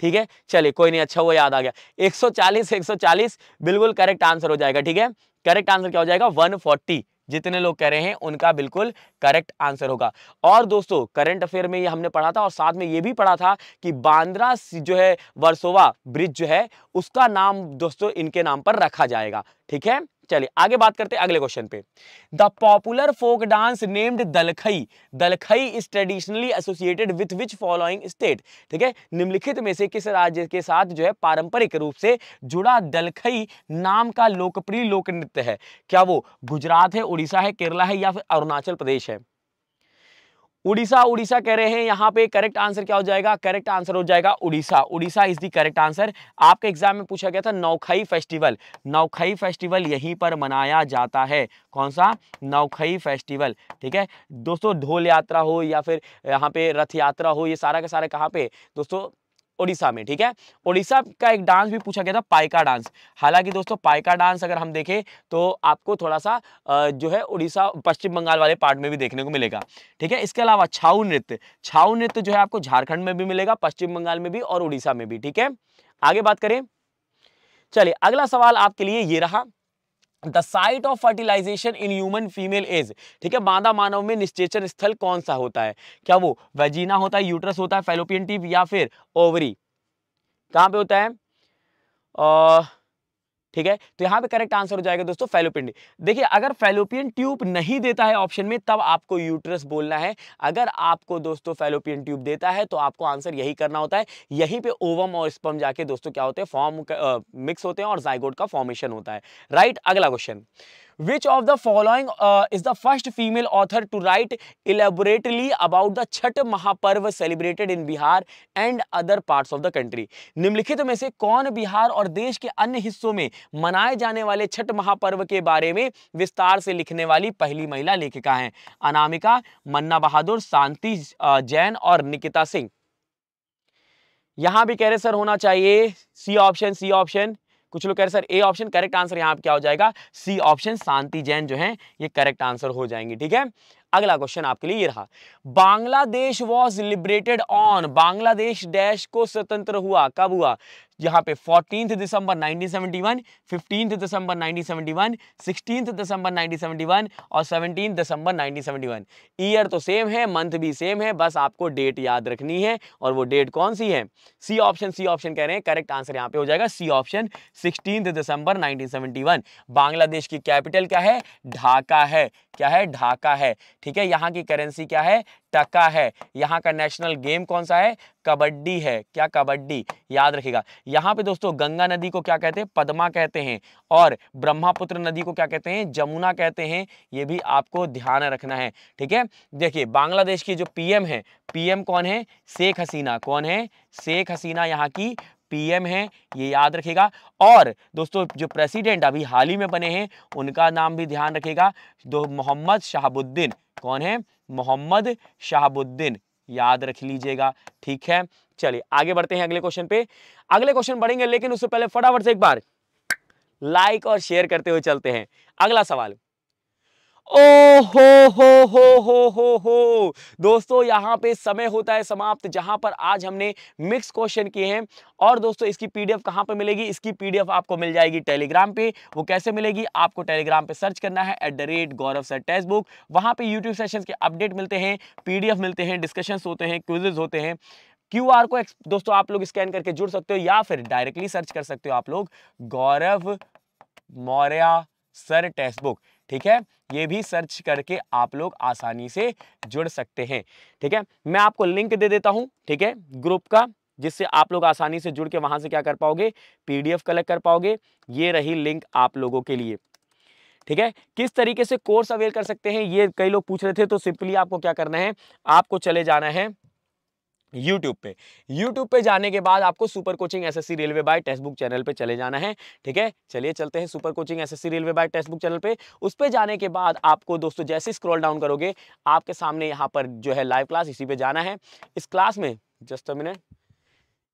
ठीक है चलिए कोई नहीं अच्छा वो याद आ गया 140 140 बिल्कुल करेक्ट आंसर हो जाएगा ठीक है करेक्ट आंसर क्या हो जाएगा 140 जितने लोग कह रहे हैं उनका बिल्कुल करेक्ट आंसर होगा और दोस्तों करंट अफेयर में ये हमने पढ़ा था और साथ में ये भी पढ़ा था कि बांद्रा जो है वर्सोवा ब्रिज जो है उसका नाम दोस्तों इनके नाम पर रखा जाएगा ठीक है चलिए आगे बात करते हैं अगले क्वेश्चन पे the popular folk dance named Dalkhai Dalkhai is traditionally associated with which following state ठीक है निम्नलिखित में से किस राज्य के साथ जो है पारंपरिक रूप से जुड़ा दलखई नाम का लोकप्रिय लोक नृत्य है क्या वो गुजरात है उड़ीसा है केरला है या फिर अरुणाचल प्रदेश है उड़ीसा उड़ीसा कह रहे हैं यहाँ पे करेक्ट आंसर क्या हो जाएगा करेक्ट आंसर हो जाएगा Orissa Orissa is the correct answer आपके एग्जाम में पूछा गया था नौखई फेस्टिवल नौखई फेस्टिवल यहीं पर मनाया जाता है कौन सा नौखई फेस्टिवल ठीक है दोस्तों ढोल यात्रा हो या फिर यहाँ पे रथ यात्रा हो ये सारा का सारा कहाँ पे दोस्तों उड़ीसा में ठीक है उड़ीसा का एक डांस भी पूछा गया था पाइका डांस हालांकि दोस्तों पाइका डांस अगर हम देखें तो आपको थोड़ा सा जो है उड़ीसा पश्चिम बंगाल वाले पार्ट में भी देखने को मिलेगा ठीक है इसके अलावा छाऊ नृत्य छाऊ नृत्य जो है आपको झारखंड में भी मिलेगा पश्चिम बंगाल में भी और उड़ीसा में भी ठीक है आगे बात करें चलिए अगला सवाल आपके लिए ये रहा the site of fertilisation in human female is ठीक है मादा मानव में निश्चेचन स्थल कौन सा होता है क्या वो वेजीना होता है यूट्रस होता है फेलोपियन टीप या फिर ओवरी कहां पे होता है ठीक है तो यहां पे करेक्ट आंसर हो जाएगा दोस्तों फेलोपिंडी देखिए अगर फेलोपियन ट्यूब नहीं देता है ऑप्शन में तब आपको यूट्रस बोलना है अगर आपको दोस्तों फेलोपियन ट्यूब देता है तो आपको आंसर यही करना होता है यहीं पे ओवम और स्पम जाके दोस्तों क्या होते हैं फॉर्म मिक्स होते हैं और जायोड का फॉर्मेशन होता है राइट अगला question which of the following is the first female author to write elaborately about the Chhath Mahaparv celebrated in Bihar and other parts of the country निम्नलिखित में से कौन बिहार और देश के अन्य हिस्सों में मनाए जाने वाले छठ महापर्व के बारे में विस्तार से लिखने वाली पहली महिला लेखिका हैं अनामिका मन्ना बहादुर शांति जैन और निकिता सिंह यहां भी कह रहे सर होना चाहिए सी ऑप्शन सी ऑप्शन कुछ लोग कह रहे sir A option correct answer यहाँ पे क्या हो जाएगा सी ऑप्शन शांति जैन जो है ये करेक्ट आंसर हो जाएंगे ठीक है अगला क्वेश्चन आपके लिए ये रहा Bangladesh was liberated on Bangladesh dash को स्वतंत्र हुआ कब हुआ यहाँ पे 14 दिसंबर 1971, 15 दिसंबर 1971, 16 दिसंबर 1971 और 17 दिसंबर 1971 ईयर तो सेम है मंथ भी सेम है बस आपको डेट याद रखनी है और वो डेट कौन सी है सी ऑप्शन सी ऑप्शन कह रहे हैं करेक्ट आंसर यहाँ पे हो जाएगा सी ऑप्शन 16 दिसंबर 1971 बांग्लादेश की कैपिटल क्या है ढाका है क्या है ढाका है ठीक है यहाँ की करेंसी क्या है टका है यहाँ का नेशनल गेम कौन सा है कबड्डी है क्या कबड्डी याद रखेगा यहाँ पे दोस्तों गंगा नदी को क्या कहते हैं पद्मा कहते हैं और ब्रह्मपुत्र नदी को क्या कहते हैं जमुना कहते हैं ये भी आपको ध्यान रखना है ठीक है देखिए बांग्लादेश की जो पीएम है पीएम कौन है शेख हसीना कौन है शेख हसीना यहाँ की पीएम हैं ये याद रखेगा और दोस्तों जो प्रेसिडेंट अभी हाल ही में बने हैं उनका नाम भी ध्यान रखेगा दो मोहम्मद शहाबुद्दीन कौन है मोहम्मद शहाबुद्दीन याद रख लीजिएगा ठीक है चलिए आगे बढ़ते हैं अगले क्वेश्चन पे अगले क्वेश्चन बढ़ेंगे लेकिन उससे पहले फटाफट से एक बार लाइक और शेयर करते हुए चलते हैं अगला सवाल ओ हो हो हो हो हो हो दोस्तों यहाँ पे समय होता है समाप्त जहां पर आज हमने मिक्स क्वेश्चन किए हैं और दोस्तों इसकी पीडीएफ कहाँ पे मिलेगी इसकी पीडीएफ आपको मिल जाएगी टेलीग्राम पे वो कैसे मिलेगी आपको टेलीग्राम पे सर्च करना है at the rate Gaurav sir text book वहां पर यूट्यूब सेशन के अपडेट मिलते हैं पीडीएफ मिलते हैं डिस्कशंस होते हैं क्विजेज होते हैं क्यू आर को दोस्तों आप लोग स्कैन करके जुड़ सकते हो या फिर डायरेक्टली सर्च कर सकते हो आप लोग Gaurav Maurya sir text book ठीक है ये भी सर्च करके आप लोग आसानी से जुड़ सकते हैं ठीक है मैं आपको लिंक दे देता हूँ ठीक है ग्रुप का जिससे आप लोग आसानी से जुड़ के वहाँ से क्या कर पाओगे पीडीएफ कलेक्ट कर पाओगे ये रही लिंक आप लोगों के लिए ठीक है किस तरीके से कोर्स अवेल कर सकते हैं ये कई लोग पूछ रहे थे तो सिंपली आपको क्या करना है आपको चले जाना है यूट्यूब पे यूट्यूब पे जाने के बाद आपको super coaching S C railway by text book channel पे चले जाना है ठीक है चलिए चलते हैं super coaching S C railway by text book channel पे उस पर जाने के बाद आपको दोस्तों जैसे स्क्रॉल डाउन करोगे आपके सामने यहाँ पर जो है लाइव क्लास इसी पे जाना है इस क्लास में जस्ट अ मिनट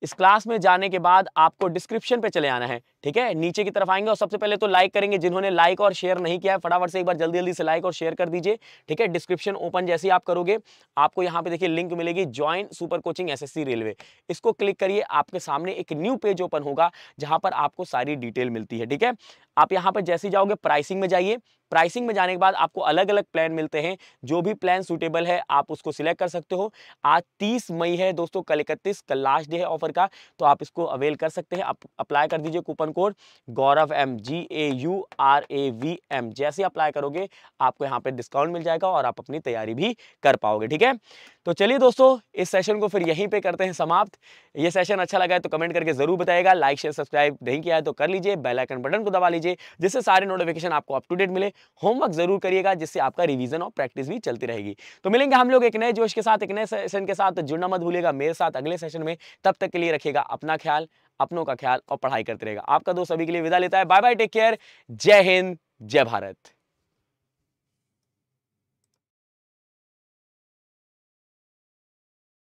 इस क्लास में जाने के बाद आपको डिस्क्रिप्शन पे चले आना है ठीक है नीचे की तरफ आएंगे और सबसे पहले तो लाइक करेंगे जिन्होंने लाइक और शेयर नहीं किया है फटाफट से एक बार जल्दी जल्दी से लाइक और शेयर कर दीजिए ठीक है डिस्क्रिप्शन ओपन जैसे ही आप करोगे आपको यहाँ पे देखिए लिंक मिलेगी join super coaching S railway इसको क्लिक करिए आपके सामने एक न्यू पेज ओपन होगा जहाँ पर आपको सारी डिटेल मिलती है ठीक है आप यहाँ पर जैसे जाओगे प्राइसिंग में जाइए प्राइसिंग में जाने के बाद आपको अलग अलग प्लान मिलते हैं जो भी प्लान सूटेबल है आप उसको सिलेक्ट कर सकते हो आज 30 मई है दोस्तों कल इकतीस कल लास्ट डे है ऑफर का तो आप इसको अवेल कर सकते हैं आप अप्लाई कर दीजिए coupon code Gaurav M G A U R A V M जैसे अप्लाई करोगे आपको यहाँ पे डिस्काउंट मिल जाएगा और आप अपनी तैयारी भी कर पाओगे ठीक है तो चलिए दोस्तों इस सेशन को फिर यहीं पे करते हैं समाप्त ये सेशन अच्छा लगा है तो कमेंट करके जरूर बताएगा लाइक शेयर सब्सक्राइब नहीं किया है तो कर लीजिए बेल आइकन बटन को दबा लीजिए जिससे सारे नोटिफिकेशन आपको अप टू डेट मिले होमवर्क जरूर करिएगा जिससे आपका रिवीजन और प्रैक्टिस भी चलती रहेगी तो मिलेंगे हम लोग एक नए जोश के साथ एक नए सेशन के साथ तो जुड़ना मत भूलेगा मेरे साथ अगले सेशन में तब तक के लिए रखिएगा अपना ख्याल अपनों का ख्याल और पढ़ाई करते रहेगा आपका दोस्त अभी के लिए विदा लेता है बाय बाय टेक केयर जय हिंद जय भारत